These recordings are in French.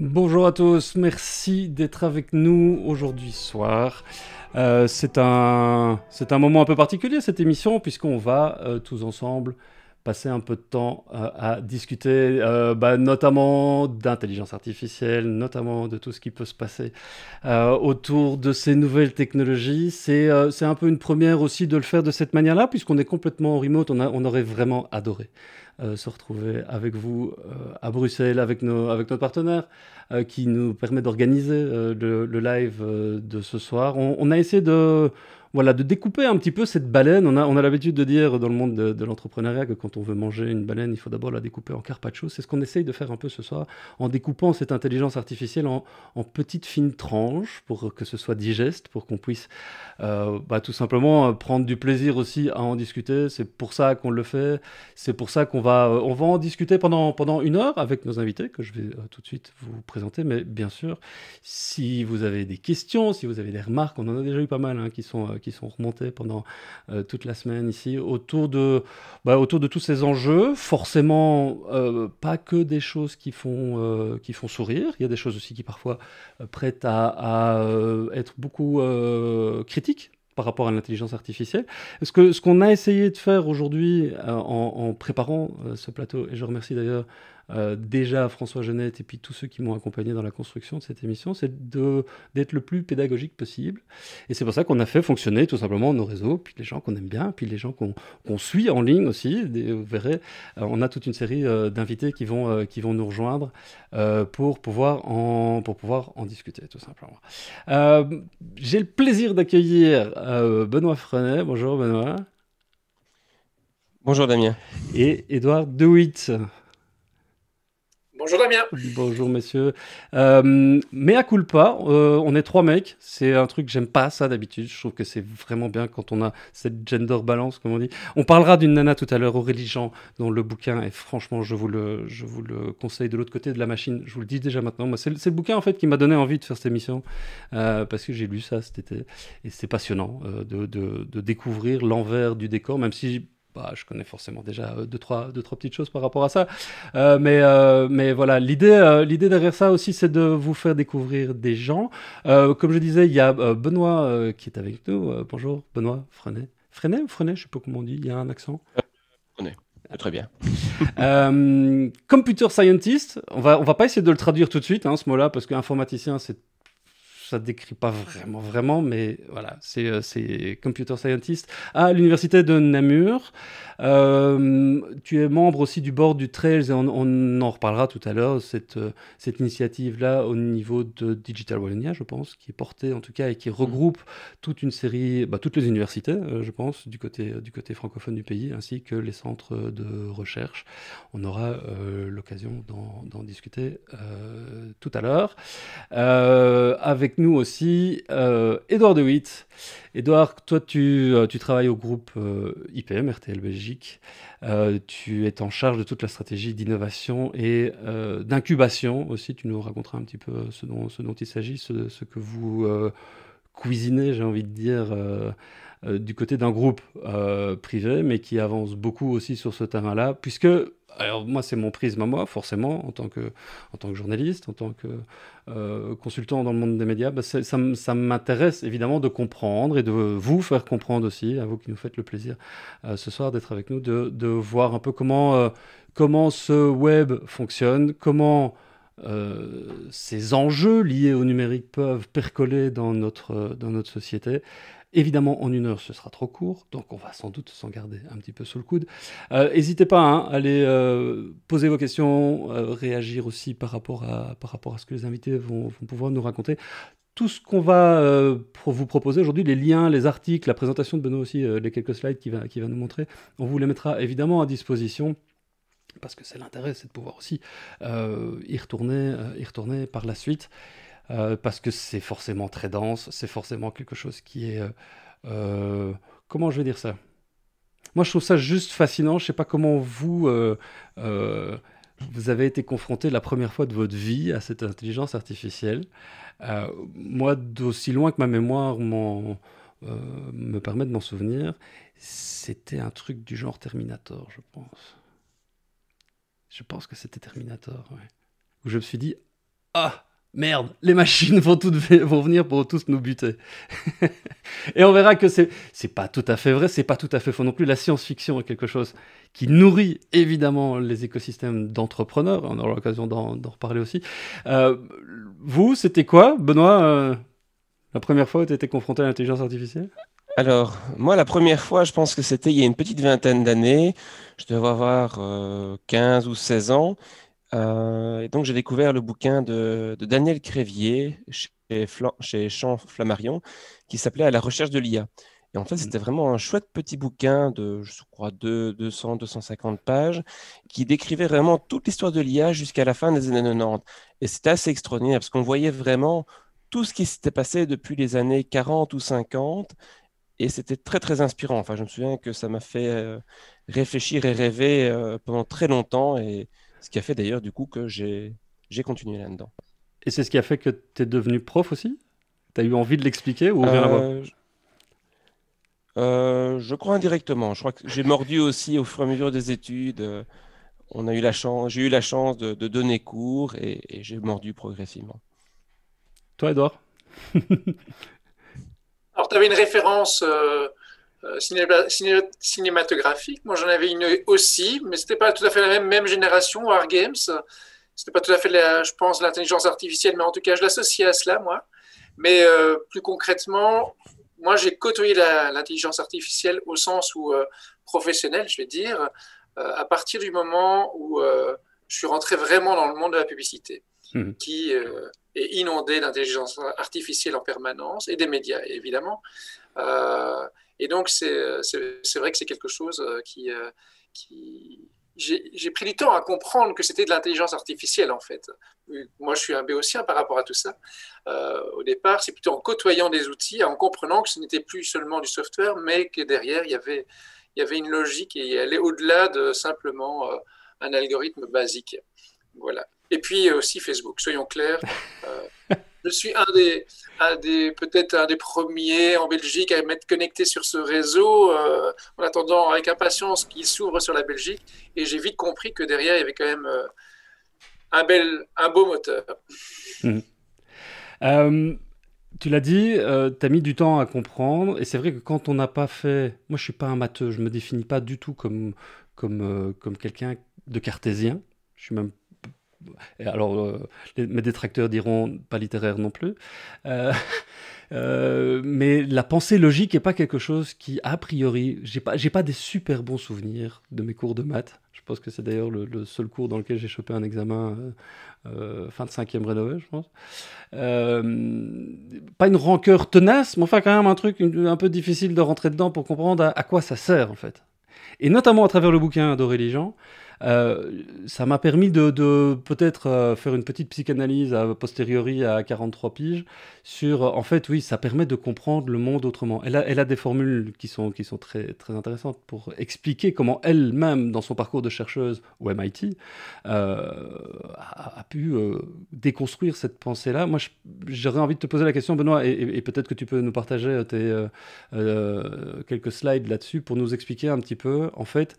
Bonjour à tous, merci d'être avec nous aujourd'hui soir. Euh, c'est un, un, moment un peu particulier cette émission puisqu'on va euh, tous ensemble passer un peu de temps euh, à discuter, euh, bah, notamment d'intelligence artificielle, notamment de tout ce qui peut se passer euh, autour de ces nouvelles technologies. C'est un peu une première aussi de le faire de cette manière-là, puisqu'on est complètement en remote. On, on aurait vraiment adoré se retrouver avec vous à Bruxelles, avec nos, avec nos partenaires, qui nous permet d'organiser le, live de ce soir. on a essayé de voilà, de découper un petit peu cette baleine. On a, on a l'habitude de dire dans le monde de, l'entrepreneuriat que quand on veut manger une baleine, il faut d'abord la découper en carpaccio. C'est ce qu'on essaye de faire un peu ce soir, en découpant cette intelligence artificielle en, petites fines tranches pour que ce soit digeste, pour qu'on puisse euh, bah, tout simplement euh, prendre du plaisir aussi à en discuter. C'est pour ça qu'on le fait. C'est pour ça qu'on va, euh, on va en discuter pendant, pendant une heure avec nos invités que je vais tout de suite vous présenter. Mais bien sûr, si vous avez des questions, si vous avez des remarques, on en a déjà eu pas mal hein, qui sont qui sont remontés pendant euh, toute la semaine ici autour de, bah, autour de tous ces enjeux. Forcément, euh, pas que des choses qui font, euh, qui font sourire. Il y a des choses aussi qui parfois prêtent à, être beaucoup critiques par rapport à l'intelligence artificielle. Ce que ce qu'on a essayé de faire aujourd'hui en, préparant ce plateau, et je remercie d'ailleurs euh, déjà François Genette et puis tous ceux qui m'ont accompagné dans la construction de cette émission, c'est d'être le plus pédagogique possible. Et c'est pour ça qu'on a fait fonctionner tout simplement nos réseaux, puis les gens qu'on aime bien, puis les gens qu'on, suit en ligne aussi. vous verrez, euh, on a toute une série euh, d'invités qui vont, qui vont nous rejoindre pour, pouvoir en, pour pouvoir en discuter tout simplement. j'ai le plaisir d'accueillir Benoît Frenet. Bonjour Benoît. Bonjour Damien. Et Edouard DeWitt. Bonjour Damien. Bonjour messieurs. Euh, mais à culpa, pas, euh, on est trois mecs. C'est un truc, que j'aime pas ça d'habitude. Je trouve que c'est vraiment bien quand on a cette gender balance, comme on dit. On parlera d'une nana tout à l'heure, aux religions dans le bouquin. Et franchement, je vous le, je vous le conseille de l'autre côté de la machine. Je vous le dis déjà maintenant. Moi, c'est le bouquin en fait qui m'a donné envie de faire cette émission euh, parce que j'ai lu ça cet été et c'est passionnant de, de découvrir l'envers du décor, même si bah, je connais forcément déjà euh, deux trois, deux, trois petites choses par rapport à ça. Euh, mais, euh, mais voilà, l'idée l'idée derrière ça aussi, c'est de vous faire découvrir des gens. comme je disais, il y a Benoît qui est avec nous. bonjour, Benoît Frenet. Frenet ou Frenet, je sais pas comment on dit, il y a un accent. Frenet. Très bien. computer scientist, on va, on va pas essayer de le traduire tout de suite, hein, ce mot-là, parce qu'informaticien, c'est ça décrit pas vraiment, vraiment, mais voilà, c'est, euh, computer scientist à l'université de Namur. Euh, tu es membre aussi du board du Trails et on, en reparlera tout à l'heure, cette, euh, cette initiative-là au niveau de Digital Wallonia, je pense, qui est portée en tout cas et qui regroupe toute une série, bah, toutes les universités, je pense, du côté, du côté francophone du pays, ainsi que les centres de recherche. On aura l'occasion d'en, discuter tout à l'heure. avec nous aussi Edouard euh, De Witt. Edouard, toi, tu, euh, tu travailles au groupe euh, IPM, RTL Belgique. tu es en charge de toute la stratégie d'innovation et d'incubation aussi. Tu nous raconteras un petit peu ce dont, ce dont il s'agit, ce, que vous cuisinez, j'ai envie de dire, euh, du côté d'un groupe euh, privé, mais qui avance beaucoup aussi sur ce terrain-là, puisque, alors moi c'est mon prisme à moi, forcément, en tant que, en tant que journaliste, en tant que euh, consultant dans le monde des médias, bah, ça, m'intéresse évidemment de comprendre et de vous faire comprendre aussi, à vous qui nous faites le plaisir ce soir d'être avec nous, de, de, voir un peu comment, comment ce web fonctionne, comment... ces enjeux liés au numérique peuvent percoler dans notre, dans notre société. Évidemment, en une heure, ce sera trop court, donc on va sans doute s'en garder un petit peu sous le coude. Euh, n'hésitez pas hein, à aller euh, poser vos questions, euh, réagir aussi par rapport, à, par rapport à ce que les invités vont, pouvoir nous raconter. Tout ce qu'on va vous proposer aujourd'hui, les liens, les articles, la présentation de Benoît aussi, les quelques slides qu'il va, va nous montrer, on vous les mettra évidemment à disposition parce que c'est l'intérêt, c'est de pouvoir aussi y, retourner, y retourner par la suite. Euh, parce que c'est forcément très dense, c'est forcément quelque chose qui est... Euh, euh, comment je vais dire ça Moi, je trouve ça juste fascinant. Je ne sais pas comment vous... vous avez été confronté la première fois de votre vie à cette intelligence artificielle. moi, d'aussi loin que ma mémoire m'en, me permet de m'en souvenir, c'était un truc du genre Terminator, je pense. Je pense que c'était Terminator, oui. Où je me suis dit, ah, Merde, les machines vont, vont venir pour tous nous buter. et on verra que c'est, c'est pas tout à fait vrai, c'est pas tout à fait faux non plus. La science-fiction est quelque chose qui nourrit évidemment les écosystèmes d'entrepreneurs. On aura l'occasion d'en, reparler aussi. Euh, vous, c'était quoi, Benoît, euh, la première fois où tu étais confronté à l'intelligence artificielle alors, moi, la première fois, je pense que c'était il y a une petite vingtaine d'années. Je devais avoir 15 euh, ou 16 ans. Euh, et donc, j'ai découvert le bouquin de, Daniel Crévier chez, Champ Flammarion qui s'appelait À la recherche de l'IA. Et en fait, mm. c'était vraiment un chouette petit bouquin de, je crois, 200, 250 pages qui décrivait vraiment toute l'histoire de l'IA jusqu'à la fin des années 90. Et c'était assez extraordinaire parce qu'on voyait vraiment tout ce qui s'était passé depuis les années 40 ou 50 et c'était très très inspirant. Enfin, je me souviens que ça m'a fait euh, réfléchir et rêver euh, pendant très longtemps et ce qui a fait d'ailleurs du coup que j'ai continué là-dedans. Et c'est ce qui a fait que tu es devenu prof aussi Tu as eu envie de l'expliquer ou ouvrir la voie euh, euh, je crois indirectement. Je crois que j'ai mordu aussi au fur et à mesure des études. Euh, on a eu la chance, j'ai eu la chance de, donner cours et, j'ai mordu progressivement. Toi, Edouard Alors, tu avais une référence euh, cinématographique. Moi, j'en avais une aussi, mais c'était pas tout à fait la même, génération, War Games. C'était pas tout à fait, la, je pense, l'intelligence artificielle, mais en tout cas, je l'associais à cela, moi. Mais euh, plus concrètement, moi, j'ai côtoyé l'intelligence artificielle au sens où euh, professionnel, je vais dire, à partir du moment où je suis rentré vraiment dans le monde de la publicité, mhm. qui est inondé d'intelligence artificielle en permanence et des médias, évidemment. Et donc, euh, c'est vrai que c'est quelque chose euh, qui. Euh, qui j'ai pris du temps à comprendre que c'était de l'intelligence artificielle en fait. Moi, je suis un béotien par rapport à tout ça. au départ, c'est plutôt en côtoyant des outils, en comprenant que ce n'était plus seulement du software, mais que derrière, il y avait, il y avait une logique et elle au-delà de simplement un algorithme basique. Voilà. Et puis aussi Facebook, soyons clairs. je suis un des, peut-être un des premiers en Belgique à être connecté sur ce réseau, euh, en attendant avec impatience qu'il s'ouvre sur la Belgique. Et j'ai vite compris que derrière, il y avait quand même euh, un, bel, un beau moteur. Mmh. Euh, tu l'as dit, tu as mis du temps à comprendre. Et c'est vrai que quand on n'a pas fait... Moi, je suis pas un matheux, je me définis pas du tout comme, comme, comme quelqu'un de cartésien. Je suis même alors, euh, mes détracteurs diront pas littéraire non plus. Euh, euh, mais la pensée logique n'est pas quelque chose qui, a priori, j'ai pas, j'ai pas des super bons souvenirs de mes cours de maths. Je pense que c'est d'ailleurs le, seul cours dans lequel j'ai chopé un examen fin de cinquième rénové, je pense. pas une rancœur tenace, mais enfin quand même un truc un peu difficile de rentrer dedans pour comprendre à, quoi ça sert en fait. Et notamment à travers le bouquin d'Aurélien Jean. Euh, ça m'a permis de, peut-être euh, faire une petite psychanalyse a posteriori à 43 piges sur, en fait, oui, ça permet de comprendre le monde autrement. Elle a, elle a des formules qui sont, qui sont très, très intéressantes pour expliquer comment elle-même, dans son parcours de chercheuse au MIT, euh, a, pu déconstruire cette pensée-là. Moi, j'aurais envie de te poser la question, Benoît, et, peut-être que tu peux nous partager tes, quelques slides là-dessus pour nous expliquer un petit peu, en fait,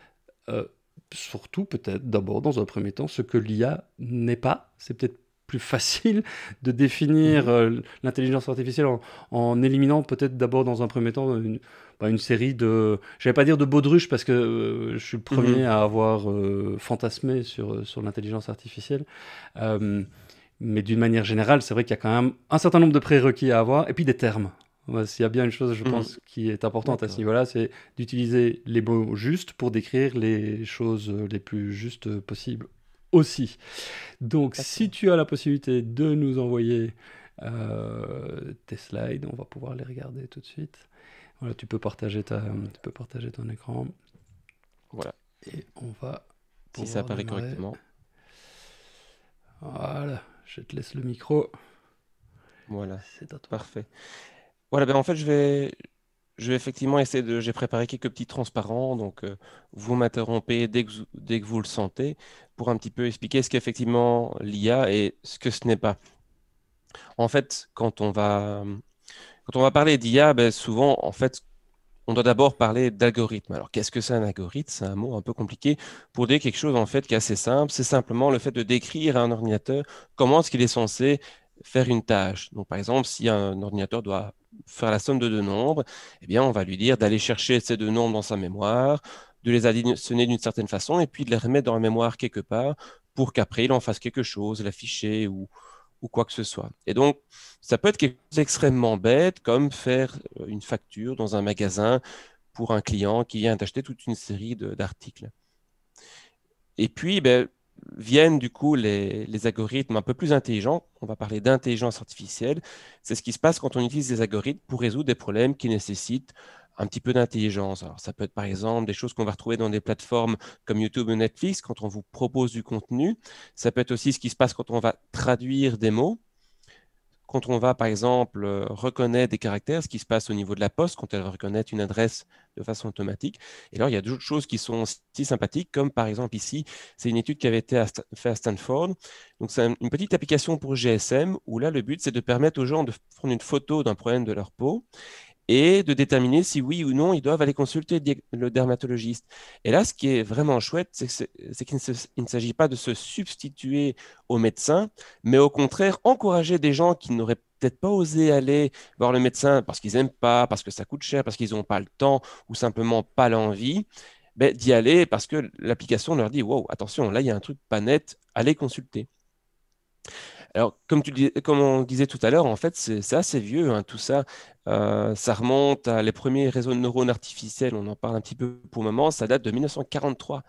surtout peut-être d'abord, dans un premier temps, ce que l'IA n'est pas. C'est peut-être plus facile de définir mhm. euh, l'intelligence artificielle en, éliminant peut-être d'abord dans un premier temps une, bah, une série de, vais pas dire de baudruches parce que euh, je suis le premier mhm. à avoir euh, fantasmé sur, sur l'intelligence artificielle. mais d'une manière générale, c'est vrai qu'il y a quand même un certain nombre de prérequis à avoir et puis des termes. S'il y a bien une chose, je mhm. pense, qui est importante à ce niveau-là, c'est d'utiliser les mots justes pour décrire les choses les plus justes possibles aussi. Donc, si tu as la possibilité de nous envoyer euh, tes slides, on va pouvoir les regarder tout de suite. Voilà, tu peux partager, ta, tu peux partager ton écran. Voilà. Et on va. Si ça apparaît correctement. Voilà, je te laisse le micro. Voilà, c'est Parfait. Voilà, ben en fait, je vais, je vais effectivement essayer de. J'ai préparé quelques petits transparents, donc euh, vous m'interrompez dès que, vous- le sentez pour un petit peu expliquer ce qu'effectivement l'IA et ce que ce n'est pas. En fait, quand on va, quand on va parler d'IA, ben, souvent, en fait, on doit d'abord parler d'algorithme. Alors, qu'est-ce que c'est un algorithme? C'est un mot un peu compliqué pour dire quelque chose en fait qui est assez simple. C'est simplement le fait de décrire à un ordinateur comment est-ce qu'il est censé faire une tâche. Donc, par exemple, si un ordinateur doit faire la somme de deux nombres, eh bien, on va lui dire d'aller chercher ces deux nombres dans sa mémoire, de les additionner d'une certaine façon et puis de les remettre dans la mémoire quelque part pour qu'après il en fasse quelque chose, l'afficher ou, ou quoi que ce soit. Et donc, ça peut être quelque chose d'extrêmement bête, comme faire euh, une facture dans un magasin pour un client qui vient d'acheter toute une série d'articles. Et puis, ben, viennent du coup les, algorithmes un peu plus intelligents. On va parler d'intelligence artificielle. C'est ce qui se passe quand on utilise des algorithmes pour résoudre des problèmes qui nécessitent un petit peu d'intelligence. Alors, ça peut être par exemple des choses qu'on va retrouver dans des plateformes comme YouTube ou Netflix quand on vous propose du contenu. Ça peut être aussi ce qui se passe quand on va traduire des mots quand on va, par exemple, euh, reconnaître des caractères, ce qui se passe au niveau de la poste, quand elle reconnaître une adresse de façon automatique. Et alors, il y a d'autres choses qui sont si sympathiques, comme par exemple ici, c'est une étude qui avait été faite à Stanford. Donc, c'est une petite application pour GSM où là, le but, c'est de permettre aux gens de prendre une photo d'un problème de leur peau et de déterminer si oui ou non ils doivent aller consulter le dermatologiste. Et là, ce qui est vraiment chouette, c'est qu'il ne s'agit pas de se substituer au médecin, mais au contraire, encourager des gens qui n'auraient peut-être pas osé aller voir le médecin parce qu'ils n'aiment pas, parce que ça coûte cher, parce qu'ils n'ont pas le temps ou simplement pas l'envie, ben, d'y aller parce que l'application leur dit, wow, attention, là, il y a un truc pas net, allez consulter. Alors, comme, on disait tout à l'heure, en fait, c'est assez vieux, hein, tout ça. Euh, ça remonte à les premiers réseaux de neurones artificiels, on en parle un petit peu pour le moment, ça date de 1943.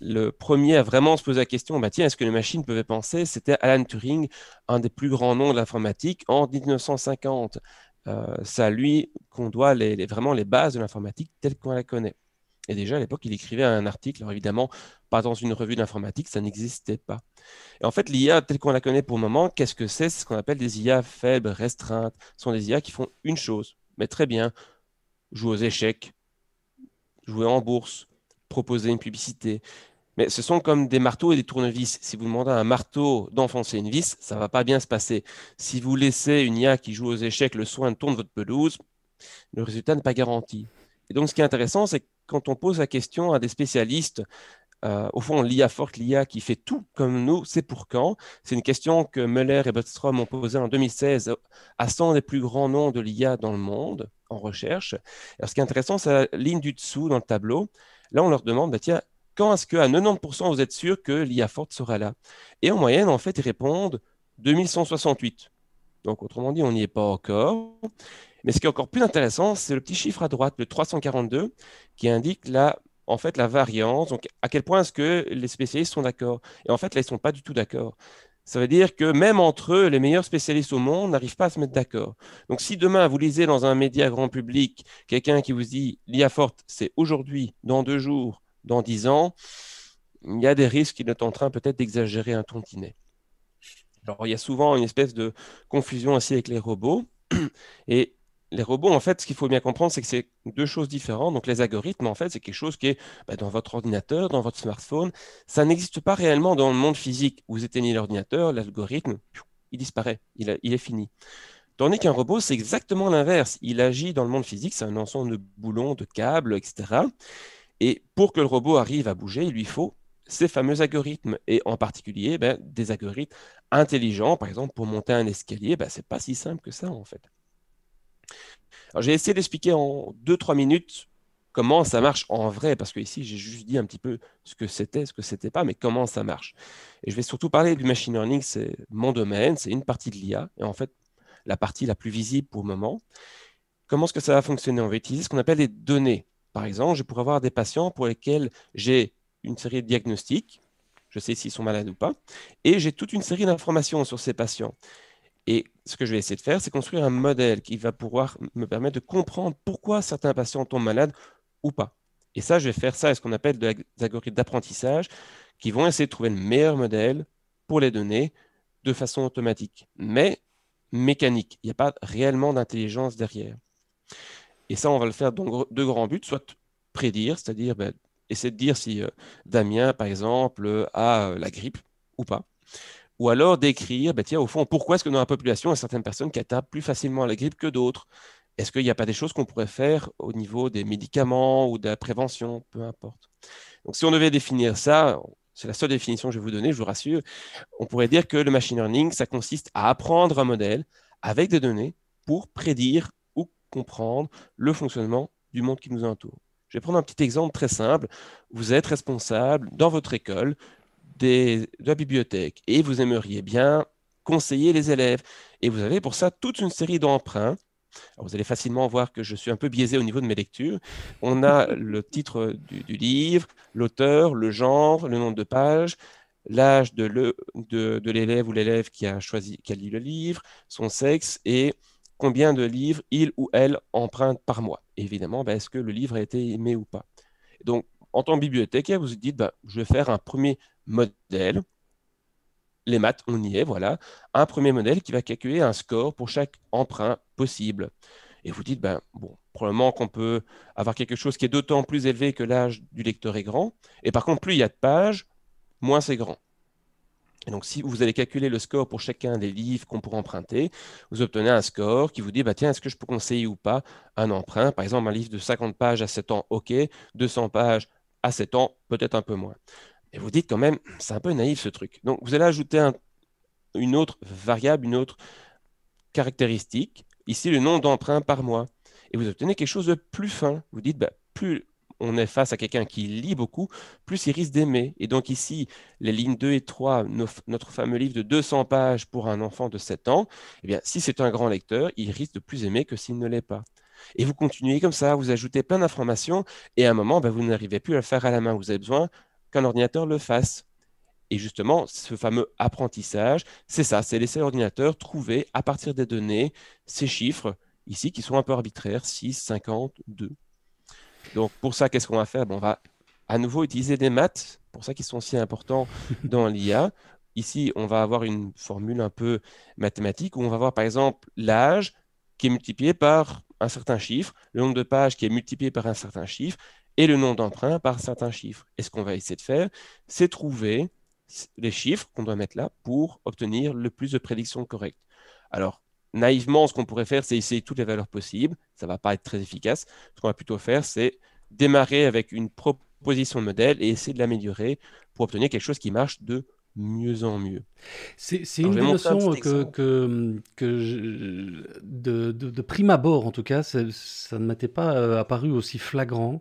Le premier à vraiment se poser la question, bah, tiens, est-ce que les machines peuvent penser C'était Alan Turing, un des plus grands noms de l'informatique, en 1950. Euh, c'est à lui qu'on doit vraiment les bases de l'informatique telle qu'on la connaît. Et déjà à l'époque, il écrivait un article. Alors évidemment, pas dans une revue d'informatique, ça n'existait pas. Et en fait, l'IA telle qu'on la connaît pour le moment, qu'est-ce que c'est C'est ce qu'on appelle des IA faibles, restreintes. Ce sont des IA qui font une chose, mais très bien jouer aux échecs, jouer en bourse, proposer une publicité. Mais ce sont comme des marteaux et des tournevis. Si vous demandez à un marteau d'enfoncer une vis, ça ne va pas bien se passer. Si vous laissez une IA qui joue aux échecs le soin de tourner votre pelouse, le résultat n'est pas garanti. Et donc, ce qui est intéressant, c'est quand on pose la question à des spécialistes, euh, au fond, l'IA forte, l'IA qui fait tout comme nous, c'est pour quand C'est une question que Müller et Botstrom ont posée en 2016 à 100 des plus grands noms de l'IA dans le monde en recherche. Alors, ce qui est intéressant, c'est la ligne du dessous dans le tableau. Là, on leur demande, bah, tiens, quand est-ce qu'à 90%, vous êtes sûr que l'IA forte sera là Et en moyenne, en fait, ils répondent 2168. Donc, autrement dit, on n'y est pas encore. Mais ce qui est encore plus intéressant, c'est le petit chiffre à droite, le 342, qui indique la, en fait, la variance. Donc, à quel point est-ce que les spécialistes sont d'accord Et en fait, là, ils ne sont pas du tout d'accord. Ça veut dire que même entre eux, les meilleurs spécialistes au monde n'arrivent pas à se mettre d'accord. Donc si demain vous lisez dans un média grand public quelqu'un qui vous dit l'IA forte, c'est aujourd'hui, dans deux jours, dans dix ans, il y a des risques qu'il est en train peut-être d'exagérer un tontinet. Alors il y a souvent une espèce de confusion aussi avec les robots. Et les robots, en fait, ce qu'il faut bien comprendre, c'est que c'est deux choses différentes. Donc, les algorithmes, en fait, c'est quelque chose qui est bah, dans votre ordinateur, dans votre smartphone. Ça n'existe pas réellement dans le monde physique. Vous éteignez l'ordinateur, l'algorithme, il disparaît, il, est fini. Tandis qu'un robot, c'est exactement l'inverse. Il agit dans le monde physique, c'est un ensemble de boulons, de câbles, etc. Et pour que le robot arrive à bouger, il lui faut ces fameux algorithmes, et en particulier ben, des algorithmes intelligents. Par exemple, pour monter un escalier, ben, ce n'est pas si simple que ça, en fait. J'ai essayé d'expliquer en 2-3 minutes comment ça marche en vrai, parce que ici j'ai juste dit un petit peu ce que c'était, ce que c'était pas, mais comment ça marche. Et je vais surtout parler du machine learning, c'est mon domaine, c'est une partie de l'IA, et en fait la partie la plus visible pour le moment. Comment est-ce que ça va fonctionner On va utiliser ce qu'on appelle des données. Par exemple, je pourrais avoir des patients pour lesquels j'ai une série de diagnostics, je sais s'ils sont malades ou pas, et j'ai toute une série d'informations sur ces patients. Et ce que je vais essayer de faire, c'est construire un modèle qui va pouvoir me permettre de comprendre pourquoi certains patients tombent malades ou pas. Et ça, je vais faire ça, ce qu'on appelle des algorithmes d'apprentissage, qui vont essayer de trouver le meilleur modèle pour les données de façon automatique, mais mécanique. Il n'y a pas réellement d'intelligence derrière. Et ça, on va le faire dans deux grands buts, soit prédire, c'est-à-dire ben, essayer de dire si euh, Damien, par exemple, euh, a euh, la grippe ou pas, ou alors d'écrire, ben, tiens, au fond, pourquoi est-ce que dans la population, il y a certaines personnes qui attrapent plus facilement la grippe que d'autres Est-ce qu'il n'y a pas des choses qu'on pourrait faire au niveau des médicaments ou de la prévention, peu importe Donc, si on devait définir ça, c'est la seule définition que je vais vous donner, je vous rassure, on pourrait dire que le machine learning, ça consiste à apprendre un modèle avec des données pour prédire ou comprendre le fonctionnement du monde qui nous entoure. Je vais prendre un petit exemple très simple. Vous êtes responsable dans votre école de la bibliothèque et vous aimeriez bien conseiller les élèves. Et vous avez pour ça toute une série d'emprunts. vous allez facilement voir que je suis un peu biaisé au niveau de mes lectures. On a le titre du, livre, l'auteur, le genre, le nombre de pages, l'âge de, l'élève ou l'élève qui a choisi, qui a lu le livre, son sexe et combien de livres il ou elle emprunte par mois. Évidemment, ben, est-ce que le livre a été aimé ou pas Donc, en tant que bibliothécaire, vous vous dites, ben, je vais faire un premier modèle. Les maths, on y est, voilà. Un premier modèle qui va calculer un score pour chaque emprunt possible. Et vous dites, ben, bon, probablement qu'on peut avoir quelque chose qui est d'autant plus élevé que l'âge du lecteur est grand. Et par contre, plus il y a de pages, moins c'est grand. Et donc, si vous allez calculer le score pour chacun des livres qu'on peut emprunter, vous obtenez un score qui vous dit, bah, tiens, est-ce que je peux conseiller ou pas un emprunt Par exemple, un livre de 50 pages à 7 ans, OK, 200 pages à 7 ans, peut-être un peu moins. Et vous dites quand même, c'est un peu naïf ce truc. Donc vous allez ajouter une autre variable, une autre caractéristique, ici le nombre d'emprunts par mois. Et vous obtenez quelque chose de plus fin. Vous dites, bah, plus on est face à quelqu'un qui lit beaucoup, plus il risque d'aimer. Et donc ici, les lignes 2 et 3, notre fameux livre de 200 pages pour un enfant de 7 ans, eh bien, si c'est un grand lecteur, il risque de plus aimer que s'il ne l'est pas. Et vous continuez comme ça, vous ajoutez plein d'informations, et à un moment, bah, vous n'arrivez plus à le faire à la main. Vous avez besoin ordinateur le fasse. Et justement, ce fameux apprentissage, c'est ça, c'est laisser l'ordinateur trouver à partir des données ces chiffres ici qui sont un peu arbitraires, 6, 50, 2. Donc pour ça, qu'est-ce qu'on va faire On va à nouveau utiliser des maths, pour ça qu'ils sont si importants dans l'IA. Ici, on va avoir une formule un peu mathématique où on va voir par exemple l'âge qui est multiplié par un certain chiffre, le nombre de pages qui est multiplié par un certain chiffre, et le nom d'emprunt par certains chiffres. Et ce qu'on va essayer de faire, c'est trouver les chiffres qu'on doit mettre là pour obtenir le plus de prédictions correctes. Alors, naïvement, ce qu'on pourrait faire, c'est essayer toutes les valeurs possibles. Ça ne va pas être très efficace. Ce qu'on va plutôt faire, c'est démarrer avec une proposition de modèle et essayer de l'améliorer pour obtenir quelque chose qui marche de mieux en mieux. C'est une notion euh, que, que, que de, de, de, prime abord, en tout cas, ça ne m'était pas euh, apparu aussi flagrant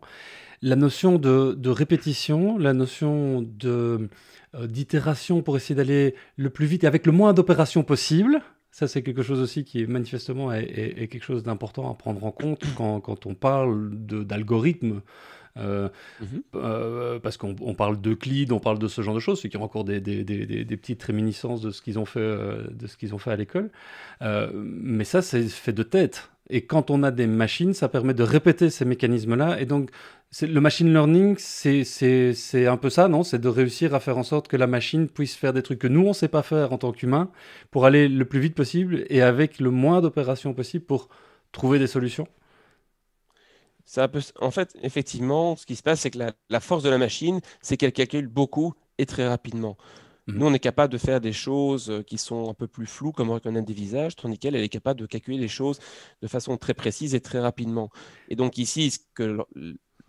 la notion de, répétition, la notion de euh, d'itération pour essayer d'aller le plus vite et avec le moins d'opérations possible. Ça, c'est quelque chose aussi qui, manifestement, est, est, quelque chose d'important à prendre en compte quand, on parle d'algorithmes. Euh, mhm. euh, parce qu'on parle d'Euclide, on parle de ce genre de choses, ceux qui ont encore des, des petites réminiscences de ce qu'ils ont fait, de ce qu'ils ont fait à l'école. mais ça, c'est fait de tête. Et quand on a des machines, ça permet de répéter ces mécanismes-là. Et donc, le machine learning, c'est un peu ça, non C'est de réussir à faire en sorte que la machine puisse faire des trucs que nous, on ne sait pas faire en tant qu'humain, pour aller le plus vite possible et avec le moins d'opérations possible pour trouver des solutions. Ça En fait, effectivement, ce qui se passe, c'est que la, la force de la machine, c'est qu'elle calcule beaucoup et très rapidement. Nous, mhm. on est capable de faire des choses euh, qui sont un peu plus floues, comme reconnaître des visages, tandis elle est capable de calculer les choses de façon très précise et très rapidement. Et donc ici, ce que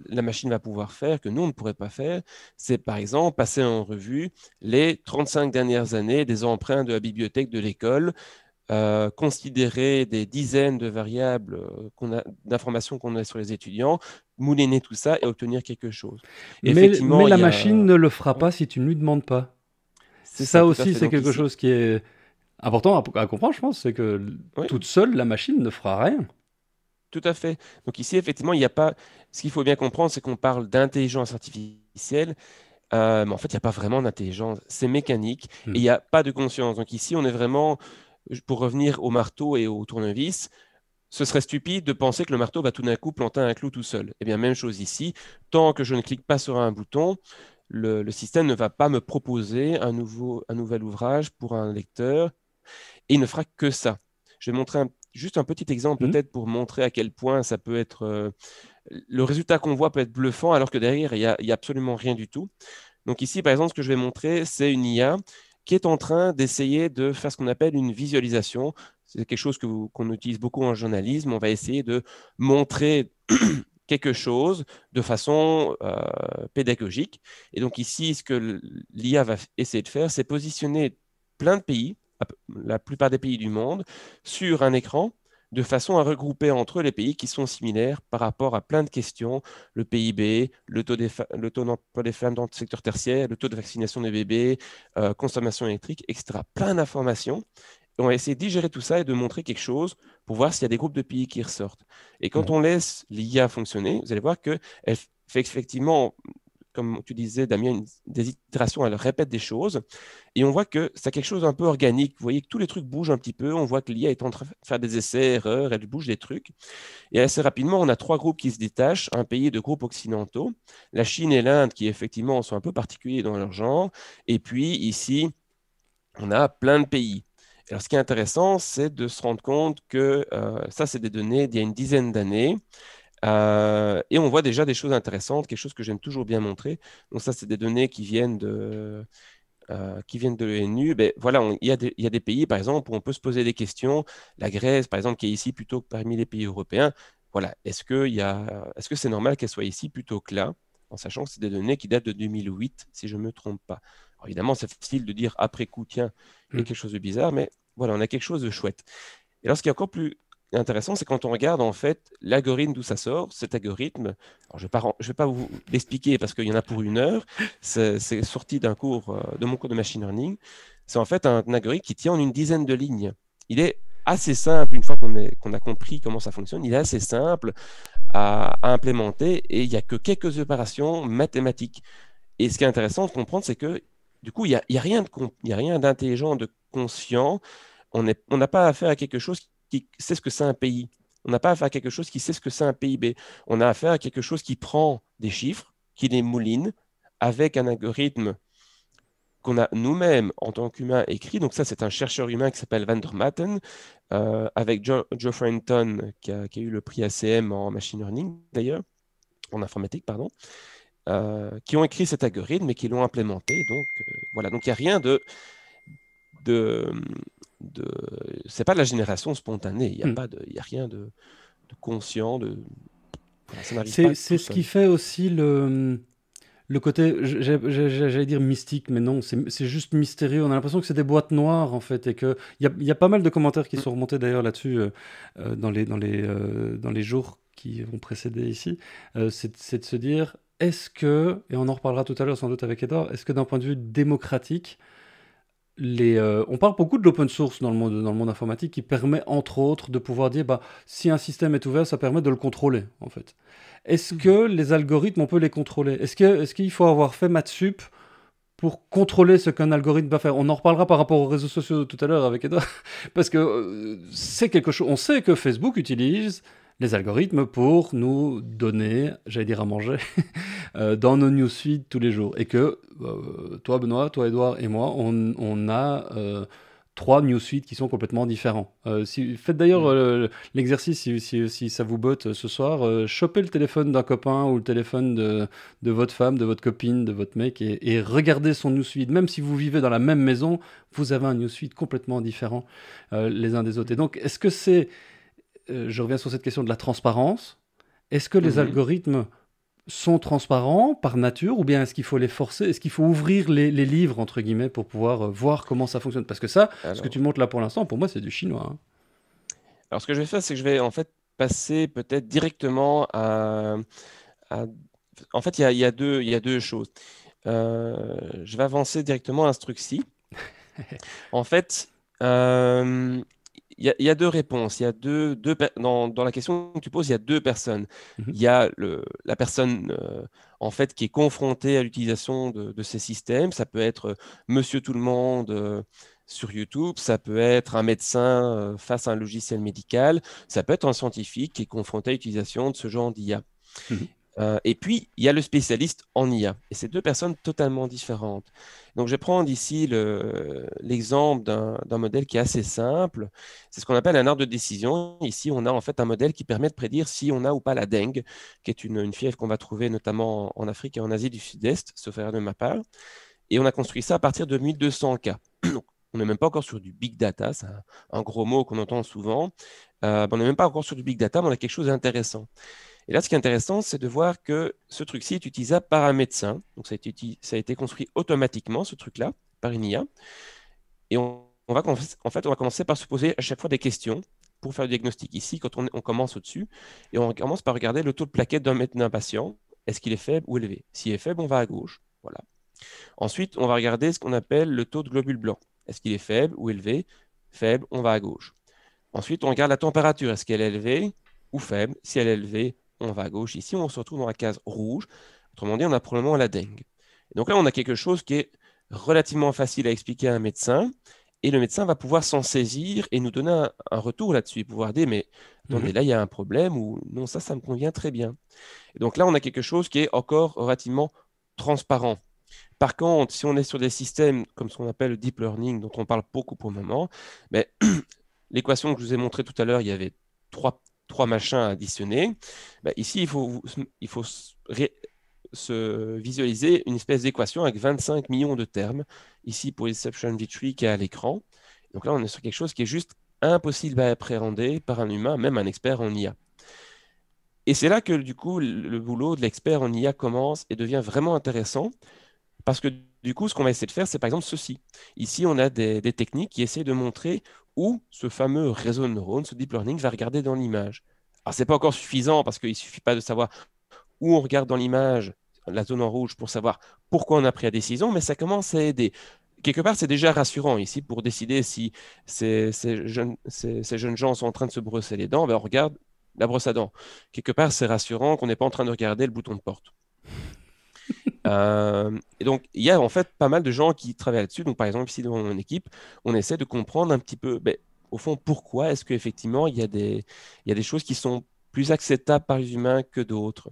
la machine va pouvoir faire, que nous, on ne pourrait pas faire, c'est par exemple passer en revue les 35 dernières années des emprunts de la bibliothèque de l'école, euh, considérer des dizaines de variables euh, d'informations qu'on a sur les étudiants, mouliner tout ça et obtenir quelque chose. mais, la machine ne le fera pas si tu ne lui demandes pas. C'est ça, aussi, c'est quelque chose qui est important à, comprendre, je pense, c'est que toute seule, la machine ne fera rien. Tout à fait. Donc ici, effectivement, il n'y a pas. Ce qu'il faut bien comprendre, c'est qu'on parle d'intelligence artificielle. Euh, mais en fait, il n'y a pas vraiment d'intelligence. C'est mécanique et hmm. il n'y a pas de conscience. Donc ici, on est vraiment, pour revenir au marteau et au tournevis, ce serait stupide de penser que le marteau va tout d'un coup planter un clou tout seul. Eh bien, même chose ici. Tant que je ne clique pas sur un bouton, le, système ne va pas me proposer un, nouveau, un nouvel ouvrage pour un lecteur et il ne fera que ça. Je vais montrer juste un petit exemple mmh. peut-être pour montrer à quel point ça peut être... Euh, le résultat qu'on voit peut être bluffant alors que derrière, il n'y a, absolument rien du tout. Donc ici, par exemple, ce que je vais montrer, c'est une IA qui est en train d'essayer de faire ce qu'on appelle une visualisation. C'est quelque chose qu'on utilise beaucoup en journalisme. On va essayer de montrer quelque chose de façon euh, pédagogique. Et donc ici, ce que l'IA va essayer de faire, c'est positionner plein de pays, la plupart des pays du monde, sur un écran de façon à regrouper entre eux les pays qui sont similaires par rapport à plein de questions, le PIB, le taux d'emploi des femmes dans le secteur tertiaire, le taux de vaccination des bébés, euh, consommation électrique, etc. Plein d'informations on va essayer de digérer tout ça et de montrer quelque chose pour voir s'il y a des groupes de pays qui ressortent. Et quand on laisse l'IA fonctionner, vous allez voir qu'elle fait effectivement, comme tu disais, Damien, des itérations, elle répète des choses. Et on voit que c'est quelque chose d'un peu organique. Vous voyez que tous les trucs bougent un petit peu. On voit que l'IA est en train de faire des essais, erreurs, elle bouge des trucs. Et assez rapidement, on a trois groupes qui se détachent un pays de groupes occidentaux, la Chine et l'Inde, qui effectivement sont un peu particuliers dans leur genre. Et puis ici, on a plein de pays. Alors, ce qui est intéressant, c'est de se rendre compte que euh, ça, c'est des données d'il y a une dizaine d'années. Euh, et on voit déjà des choses intéressantes, quelque chose que j'aime toujours bien montrer. Donc, ça, c'est des données qui viennent de, euh, qui viennent de l'ONU, ben, voilà, il, y, a des pays, par exemple, où on peut se poser des questions. La Grèce, par exemple, qui est ici plutôt que parmi les pays européens, voilà, est-ce que c'est -ce c'est normal qu'elle soit ici plutôt que là, en sachant que c'est des données qui datent de 2008, si je ne me trompe pas évidemment, c'est facile de dire après coup, tiens, il y a mm. quelque chose de bizarre, mais voilà, on a quelque chose de chouette. Et alors, ce qui est encore plus intéressant, c'est quand on regarde en fait l'algorithme d'où ça sort, cet algorithme. Alors, je ne vais, pas vous l'expliquer parce qu'il y en a pour une heure. C'est sorti d'un cours, euh, de mon cours de machine learning. C'est en fait un, algorithme qui tient en une dizaine de lignes. Il est assez simple, une fois qu'on a compris comment ça fonctionne, il est assez simple à, à implémenter et il n'y a que quelques opérations mathématiques. Et ce qui est intéressant de comprendre, c'est que du coup, il n'y a, rien d'intelligent, de conscient. On n'a pas affaire à quelque chose qui sait ce que c'est un pays. On n'a pas affaire à quelque chose qui sait ce que c'est un PIB. On a affaire à quelque chose qui prend des chiffres, qui les mouline avec un algorithme qu'on a nous-mêmes en tant qu'humains écrit. Donc ça, c'est un chercheur humain qui s'appelle Van der Matten, euh, avec Geoffrey qui a, eu le prix ACM en machine learning, d'ailleurs, en informatique, pardon. Euh, qui ont écrit cet algorithme et qui l'ont implémenté. Donc, euh, voilà. Donc, il n'y a rien de. de, de... C'est pas de la génération spontanée. Il n'y a, hmm. pas a rien de, de conscient. De... c'est ce qui fait aussi le le côté, j'allais dire mystique, mais non, c'est juste mystérieux. On a l'impression que c'est des boîtes noires, en fait, et que il y, y, a pas mal de commentaires qui hmm. sont remontés d'ailleurs là-dessus euh, dans, les, dans, les, dans les jours qui vont précéder ici. c'est de se dire, est-ce que, et on en reparlera tout à l'heure sans doute avec Edouard, est-ce que d'un point de vue démocratique, les, euh, on parle beaucoup de l'open source dans le, monde, dans le monde informatique qui permet entre autres de pouvoir dire bah, si un système est ouvert, ça permet de le contrôler en fait. Est-ce mhm. que les algorithmes, on peut les contrôler Est-ce qu'il faut avoir fait Matsup pour contrôler ce qu'un algorithme va faire On en reparlera par rapport aux réseaux sociaux tout à l'heure avec Edouard, parce que euh, c'est quelque chose. On sait que Facebook utilise les algorithmes pour nous donner, j'allais dire à manger, euh, dans nos newsfeeds tous les jours. Et que euh, toi, Benoît, toi, Edouard et moi, on, a trois euh, trois newsfeeds qui sont complètement différents. si, faites d'ailleurs mm. l'exercice, si, ça vous botte ce soir, euh, le téléphone d'un copain ou le téléphone de, votre femme, de votre copine, de votre mec et, et, regardez son newsfeed. Même si vous vivez dans la même maison, vous avez un newsfeed complètement différent les uns des autres. Et donc, est-ce que c'est euh, je reviens sur cette question de la transparence. Est-ce que les mhm. algorithmes sont transparents par nature ou bien est-ce qu'il faut les forcer Est-ce qu'il faut ouvrir les, livres, entre guillemets, pour pouvoir euh, voir comment ça fonctionne Parce que ça, ce que tu montres là pour l'instant, pour moi, c'est du chinois. Hein. Alors, ce que je vais faire, c'est que je vais en fait passer peut-être directement à, En fait, il y a, deux choses. Euh, je vais avancer directement à truc-ci. en fait, il y, a deux réponses. Il y deux, dans, la question que tu poses, il y a deux personnes. Mhm. Il y a la personne euh, en fait qui est confrontée à l'utilisation de, ces systèmes. Ça peut être euh, Monsieur Tout le Monde euh, sur YouTube, ça peut être un médecin face à un logiciel médical, ça peut être un scientifique qui est confronté à l'utilisation de ce genre d'IA. Mhm. Euh, et puis, il y a le spécialiste en IA. Et c'est deux personnes totalement différentes. Donc, je vais prendre ici l'exemple d'un modèle qui est assez simple. C'est ce qu'on appelle un art de décision. Ici, on a en fait un modèle qui permet de prédire si on a ou pas la dengue, qui est une, fièvre qu'on va trouver notamment en Afrique et en Asie du Sud-Est, sauf erreur de ma part. Et on a construit ça à partir de 1200 cas. on n'est même pas encore sur du big data, c'est un, gros mot qu'on entend souvent. Euh, on n'est même pas encore sur du big data, mais on a quelque chose d'intéressant. Et là, ce qui est intéressant, c'est de voir que ce truc-ci est utilisable par un médecin. Donc, ça a été, construit automatiquement, ce truc-là, par une IA. Et on, va, en fait, on va commencer par se poser à chaque fois des questions pour faire le diagnostic. Ici, quand on, on commence au-dessus, et on commence par regarder le taux de plaquette d'un patient. Est-ce qu'il est faible ou élevé S'il est faible, on va à gauche. Voilà. Ensuite, on va regarder ce qu'on appelle le taux de globules blancs. Est-ce qu'il est faible ou élevé Faible, on va à gauche. Ensuite, on regarde la température. Est-ce qu'elle est élevée ou faible Si elle est élevée, on va à gauche ici, on se retrouve dans la case rouge. Autrement dit, on a probablement la dengue. Et donc là, on a quelque chose qui est relativement facile à expliquer à un médecin. Et le médecin va pouvoir s'en saisir et nous donner un, retour là-dessus, pouvoir dire, mais attendez, mhm. là, il y a un problème ou non, ça, ça me convient très bien. Et donc là, on a quelque chose qui est encore relativement transparent. Par contre, si on est sur des systèmes comme ce qu'on appelle le deep learning, dont on parle beaucoup au moment, ben, l'équation que je vous ai montrée tout à l'heure, il y avait trois trois machins additionnés, bah, ici, il faut, il faut se visualiser une espèce d'équation avec 25 millions de termes, ici pour Inception de qui est à l'écran. Donc là, on est sur quelque chose qui est juste impossible à appréhender par un humain, même un expert en IA. Et c'est là que, du coup, le boulot de l'expert en IA commence et devient vraiment intéressant, parce que du coup, ce qu'on va essayer de faire, c'est par exemple ceci. Ici, on a des, techniques qui essaient de montrer où ce fameux réseau de neurones, ce deep learning, va regarder dans l'image. Alors, ce n'est pas encore suffisant parce qu'il ne suffit pas de savoir où on regarde dans l'image, la zone en rouge, pour savoir pourquoi on a pris la décision, mais ça commence à aider. Quelque part, c'est déjà rassurant ici pour décider si ces, jeunes, gens sont en train de se brosser les dents. Ben, on regarde la brosse à dents. Quelque part, c'est rassurant qu'on n'est pas en train de regarder le bouton de porte. Euh, et donc, il y a en fait pas mal de gens qui travaillent là-dessus. Donc, par exemple, ici dans mon équipe, on essaie de comprendre un petit peu, ben, au fond, pourquoi est-ce qu'effectivement, il y, a des, il y a des choses qui sont plus acceptables par les humains que d'autres.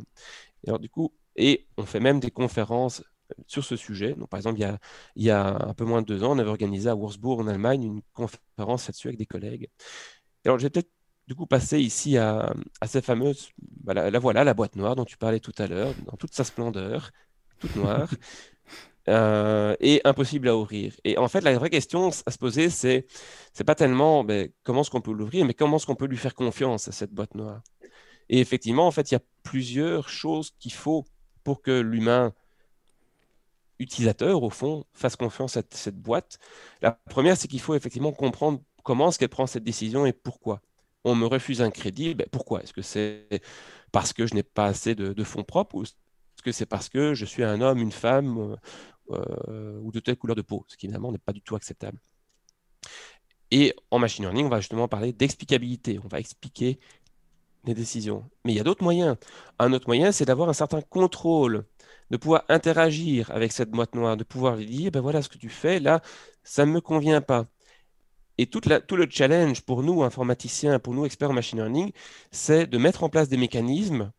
Et alors, du coup, et on fait même des conférences euh, sur ce sujet. Donc, par exemple, il y, a, y a un peu moins de deux ans, on avait organisé à Wurzburg, en Allemagne, une conférence là-dessus avec des collègues. Et alors, j'ai peut-être du coup passer ici à, à ces fameuse bah, la, voilà, la boîte noire dont tu parlais tout à l'heure, dans toute sa splendeur, toute noire, euh, et impossible à ouvrir. Et en fait, la vraie question à se poser, c'est c'est pas tellement ben, comment est-ce qu'on peut l'ouvrir, mais comment est-ce qu'on peut lui faire confiance à cette boîte noire. Et effectivement, en fait, il y a plusieurs choses qu'il faut pour que l'humain utilisateur, au fond, fasse confiance à cette boîte. La première, c'est qu'il faut effectivement comprendre comment est-ce qu'elle prend cette décision et pourquoi. On me refuse un crédit, ben, pourquoi Est-ce que c'est parce que je n'ai pas assez de, de fonds propres ou que c'est parce que je suis un homme, une femme euh, euh, ou de telle couleur de peau, ce qui évidemment n'est pas du tout acceptable. Et en machine learning, on va justement parler d'explicabilité, on va expliquer les décisions. Mais il y a d'autres moyens. Un autre moyen, c'est d'avoir un certain contrôle, de pouvoir interagir avec cette boîte noire, de pouvoir lui dire, eh ben voilà ce que tu fais, là, ça ne me convient pas. Et tout le challenge pour nous, informaticiens, pour nous, experts en machine learning, c'est de mettre en place des mécanismes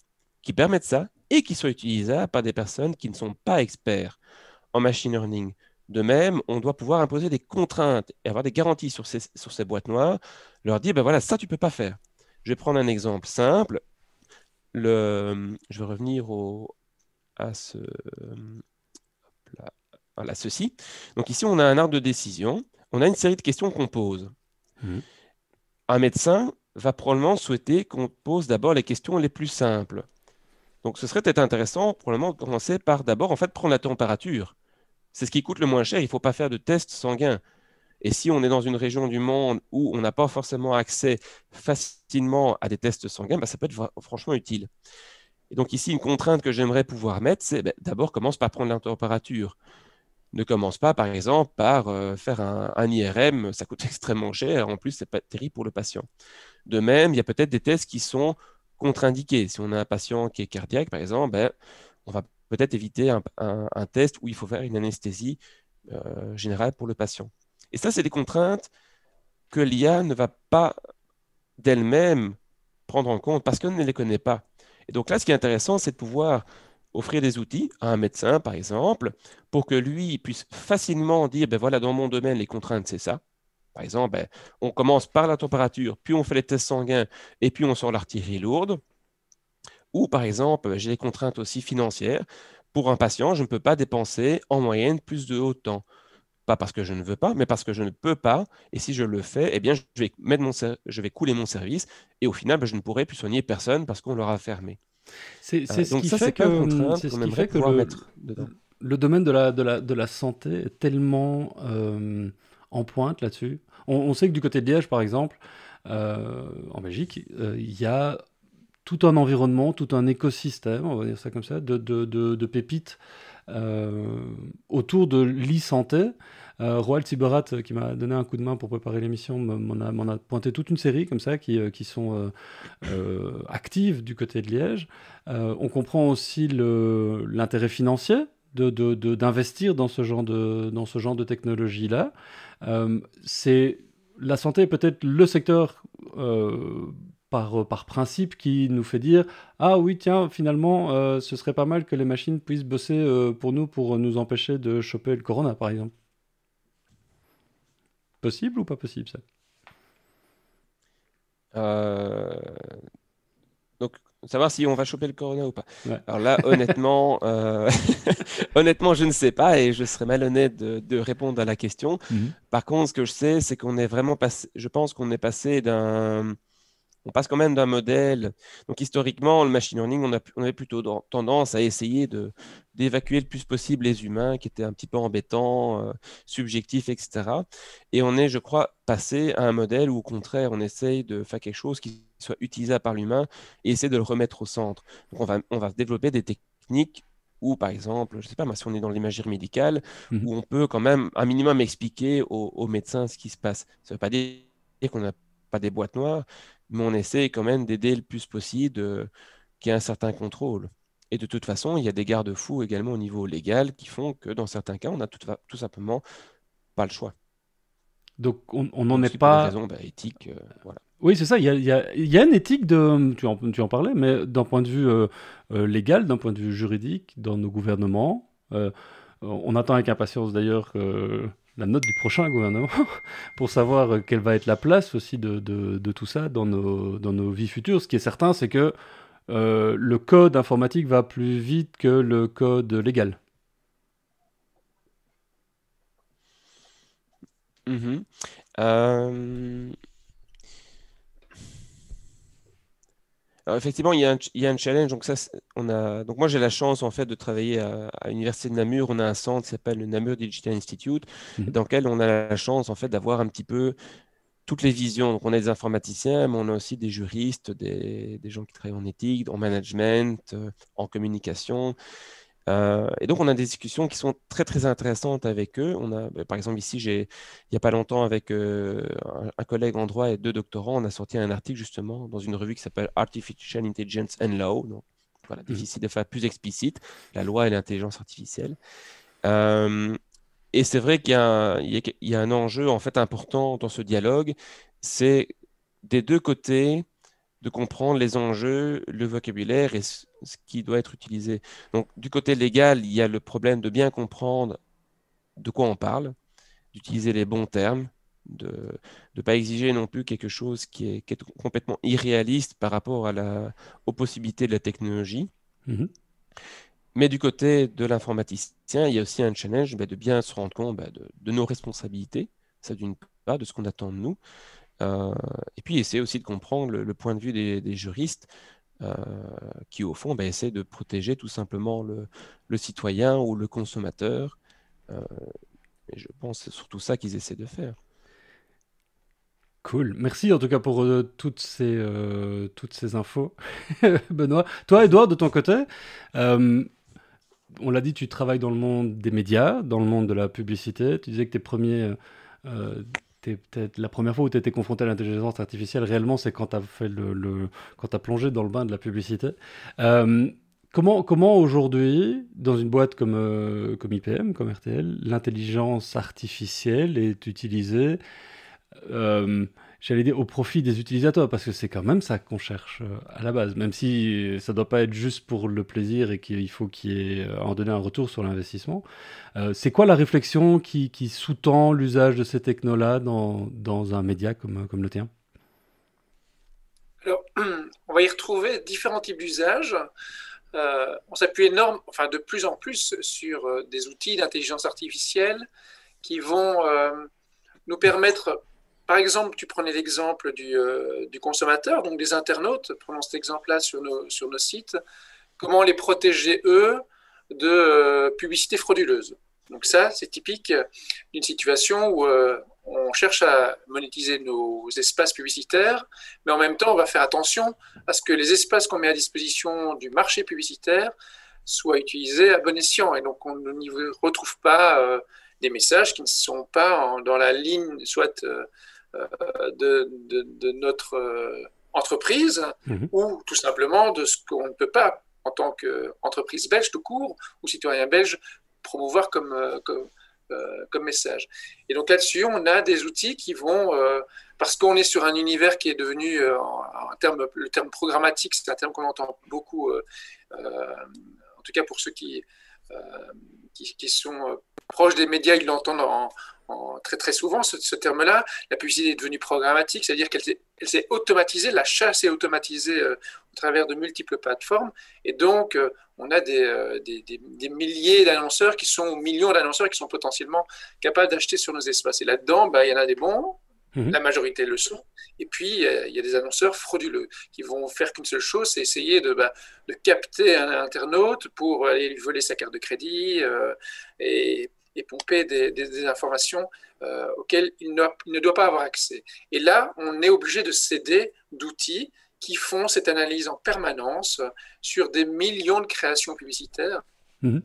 qui permettent ça, et qui soit utilisables par des personnes qui ne sont pas experts en machine learning. De même, on doit pouvoir imposer des contraintes et avoir des garanties sur ces, sur ces boîtes noires, leur dire, ben voilà, ça, tu ne peux pas faire. Je vais prendre un exemple simple. Le, je vais revenir à ce, ceci. Donc ici, on a un arbre de décision. On a une série de questions qu'on pose. Mmh. Un médecin va probablement souhaiter qu'on pose d'abord les questions les plus simples. Donc ce serait peut-être intéressant, probablement, de commencer par d'abord, en fait, prendre la température. C'est ce qui coûte le moins cher. Il ne faut pas faire de tests sanguins. Et si on est dans une région du monde où on n'a pas forcément accès facilement à des tests sanguins, bah, ça peut être franchement utile. Et donc ici, une contrainte que j'aimerais pouvoir mettre, c'est bah, d'abord commence par prendre la température. Ne commence pas, par exemple, par euh, faire un, IRM, ça coûte extrêmement cher, en plus, ce n'est pas terrible pour le patient. De même, il y a peut-être des tests qui sont contre-indiqué. Si on a un patient qui est cardiaque, par exemple, ben, on va peut-être éviter un, test où il faut faire une anesthésie euh, générale pour le patient. Et ça, c'est des contraintes que l'IA ne va pas d'elle-même prendre en compte parce qu'elle ne les connaît pas. Et donc là, ce qui est intéressant, c'est de pouvoir offrir des outils à un médecin, par exemple, pour que lui puisse facilement dire, ben voilà, dans mon domaine, les contraintes, c'est ça. Par exemple, ben, on commence par la température, puis on fait les tests sanguins, et puis on sort l'artillerie lourde. Ou par exemple, j'ai des contraintes aussi financières. Pour un patient, je ne peux pas dépenser en moyenne plus de haut temps. Pas parce que je ne veux pas, mais parce que je ne peux pas. Et si je le fais, eh bien, je vais, mettre mon je vais couler mon service. Et au final, ben, je ne pourrai plus soigner personne parce qu'on l'aura fermé. C'est euh, ce qui ça, fait que, le, domaine de la, de la santé est tellement euh, en pointe là-dessus on, sait que du côté de Liège, par exemple, euh, en Belgique, euh, il y a tout un environnement, tout un écosystème, on va dire ça comme ça, de, pépites euh, autour de l'e-santé. Euh, Roald qui m'a donné un coup de main pour préparer l'émission, m'en a, pointé toute une série comme ça qui, sont actives du côté de Liège. on comprend aussi l'intérêt financier d'investir dans ce genre de, dans ce genre de technologie-là. Euh, c'est la santé peut-être le secteur euh, par, principe qui nous fait dire ah oui tiens finalement euh, ce serait pas mal que les machines puissent bosser pour nous pour nous empêcher de choper le corona par exemple. Possible ou pas possible ça Donc savoir si on va choper le corona ou pas. Alors là, honnêtement, euh, honnêtement, je ne sais pas et je serais malhonnête de, répondre à la question. Mhm. Par contre, ce que je sais, c'est qu'on est vraiment passé. Je pense qu'on est passé d'un. On passe quand même d'un modèle. Donc historiquement, le machine learning, on, avait plutôt tendance à essayer de d'évacuer le plus possible les humains, qui étaient un petit peu embêtants, euh, subjectifs, etc. Et on est, je crois, passé à un modèle où au contraire, on essaye de faire quelque chose qui soit utilisable par l'humain et essayer de le remettre au centre. Donc on va, on va développer des techniques où, par exemple, je ne sais pas, si on est dans l'imagerie médicale, mhm. où on peut quand même un minimum expliquer aux, médecins ce qui se passe. Ça ne veut pas dire qu'on n'a pas des boîtes noires, mais on essaie quand même d'aider le plus possible, euh, qu'il y ait un certain contrôle. Et de toute façon, il y a des garde-fous également au niveau légal qui font que dans certains cas, on n'a tout, simplement pas le choix. Donc on n'en est pas. Raison, bah, éthique, euh, voilà. Oui, c'est ça. Il y, a, une éthique de. Tu en, parlais, mais d'un point de vue euh, euh, légal, d'un point de vue juridique, dans nos gouvernements, euh, on attend avec impatience d'ailleurs la note du prochain gouvernement pour savoir quelle va être la place aussi de, tout ça dans nos, dans nos, vies futures. Ce qui est certain, c'est que le code informatique va plus vite que le code légal. Mmh. effectivement, il y, a un, challenge. Donc, ça, on a, donc moi, j'ai la chance en fait de travailler à, l'université de Namur. On a un centre qui s'appelle le Namur Digital Institute, mhm. dans lequel on a la chance en fait d'avoir un petit peu toutes les visions. Donc, on a des informaticiens, mais on a aussi des juristes, des, des gens qui travaillent en éthique, en management, euh, en communication. Euh, et donc, on a des discussions qui sont très, très intéressantes avec eux. On a, bah, par exemple, ici, il n'y a pas longtemps, avec euh, un collègue en droit et deux doctorants, on a sorti un article justement dans une revue qui s'appelle Artificial Intelligence and Law. Donc, voilà, mmh. difficile de faire plus explicite, la loi et l'intelligence artificielle. Euh, et c'est vrai qu'il y, y, a un enjeu en fait important dans ce dialogue, c'est des deux côtés, de comprendre les enjeux, le vocabulaire et ce qui doit être utilisé. Donc, du côté légal, il y a le problème de bien comprendre de quoi on parle, d'utiliser les bons termes, de ne pas exiger non plus quelque chose qui est, complètement irréaliste par rapport à la, aux possibilités de la technologie. Mhm. Mais du côté de l'informaticien, il y a aussi un challenge bah, de bien se rendre compte bah, de, de, nos responsabilités, ça d'une part, de ce qu'on attend de nous, euh, et puis essayer aussi de comprendre le, point de vue des, juristes euh, qui, au fond, bah, essaient de protéger tout simplement le, citoyen ou le consommateur. Euh, et je pense que c'est surtout ça qu'ils essaient de faire. Cool. Merci en tout cas pour toutes, ces, toutes ces infos, Benoît. Toi, Edouard, de ton côté, on l'a dit, tu travailles dans le monde des médias, dans le monde de la publicité. Tu disais que tes premiers, peut-être la première fois où tu été confronté à l'intelligence artificielle réellement, c'est quand tu as fait le, plongé dans le bain de la publicité. Euh, comment comment aujourd'hui, dans une boîte comme euh, comme IPM, comme RTL, l'intelligence artificielle est utilisée euh, j'allais dire, au profit des utilisateurs, parce que c'est quand même ça qu'on cherche euh, à la base, même si euh, ça ne doit pas être juste pour le plaisir et qu'il faut qu'il y ait euh, en donner un retour sur l'investissement. c'est quoi la réflexion qui, sous-tend l'usage de ces technos-là dans, dans, un média comme, comme le tien Alors, on va y retrouver différents types d'usages. on s'appuie énorme, enfin de plus en plus sur des outils d'intelligence artificielle qui vont nous permettre par exemple, tu prenais l'exemple du, euh, consommateur, donc des internautes, prenons cet exemple-là sur nos, sites, comment les protéger, eux, de euh, publicités publicité frauduleuse. Donc ça, c'est typique d'une situation où euh, on cherche à monétiser nos espaces publicitaires, mais en même temps, on va faire attention à ce que les espaces qu'on met à disposition du marché publicitaire soient utilisés à bon escient. Et donc, on ne retrouve pas des messages qui ne sont pas dans la ligne, soit euh, de, de, notre euh, entreprise mhm. ou tout simplement de ce qu'on ne peut pas en tant qu'entreprise belge tout court ou citoyen belge promouvoir comme, euh, comme, message. Et donc là-dessus, on a des outils qui vont, parce qu'on est sur un univers qui est devenu, en, terme, le terme programmatique, c'est un terme qu'on entend beaucoup, en tout cas pour ceux qui, qui, qui, sont proches des médias, ils l'entendent en, très, très souvent ce, terme-là. La publicité est devenue programmatique, c'est-à-dire qu'elle s'est automatisée, la chasse est automatisée euh, au travers de multiples plateformes. Et donc, euh, on a euh, des, des, des, milliers d'annonceurs qui sont, millions d'annonceurs qui sont potentiellement capables d'acheter sur nos espaces. Et là-dedans, bah, il y en a des bons, mhm. La majorité le sont. Et puis, il y a des annonceurs frauduleux qui vont faire qu'une seule chose, c'est essayer de, bah, de, capter un internaute pour aller lui voler sa carte de crédit et et pomper des, informations euh, auxquelles il ne, ne, doit pas avoir accès. Et là, on est obligé de céder d'outils qui font cette analyse en permanence sur des millions de créations publicitaires. Mhm.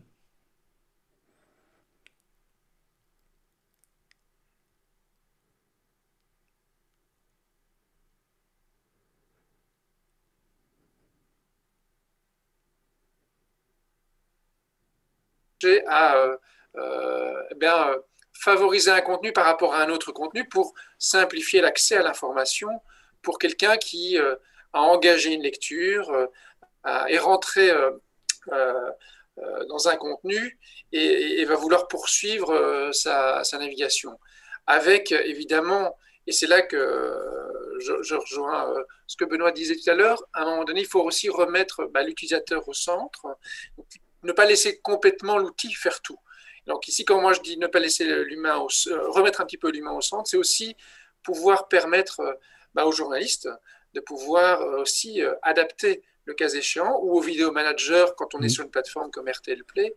à euh, euh, eh favoriser un contenu par rapport à un autre contenu pour simplifier l'accès à l'information pour quelqu'un qui euh, a engagé une lecture, et euh, est rentré dans un contenu et, va vouloir poursuivre sa, navigation. Avec évidemment, et c'est là que je, rejoins ce que Benoît disait tout à l'heure, à un moment donné, il faut aussi remettre bah, l'utilisateur au centre, ne pas laisser complètement l'outil faire tout. Donc ici, comme moi je dis ne pas laisser l'humain, euh, remettre un petit peu l'humain au centre, c'est aussi pouvoir permettre euh, bah, aux journalistes de pouvoir euh, aussi adapter le cas échéant, ou aux vidéo manager quand on est mmh. sur une plateforme comme RTL Play,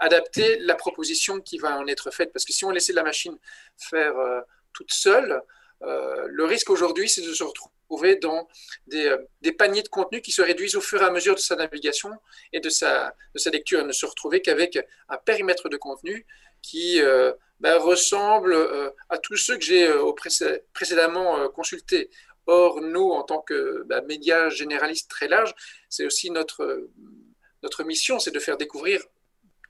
adapter la proposition qui va en être faite. Parce que si on laissait la machine faire toute seule, euh, le risque aujourd'hui, c'est de se retrouver dans euh, des, paniers de contenu qui se réduisent au fur et à mesure de sa navigation et de sa, de sa lecture, et ne se retrouver qu'avec un périmètre de contenu qui euh, ben, ressemble à tous ceux que j'ai précédemment consultés. Or, nous, en tant que ben, médias généralistes très larges, c'est aussi notre, notre mission, c'est de faire découvrir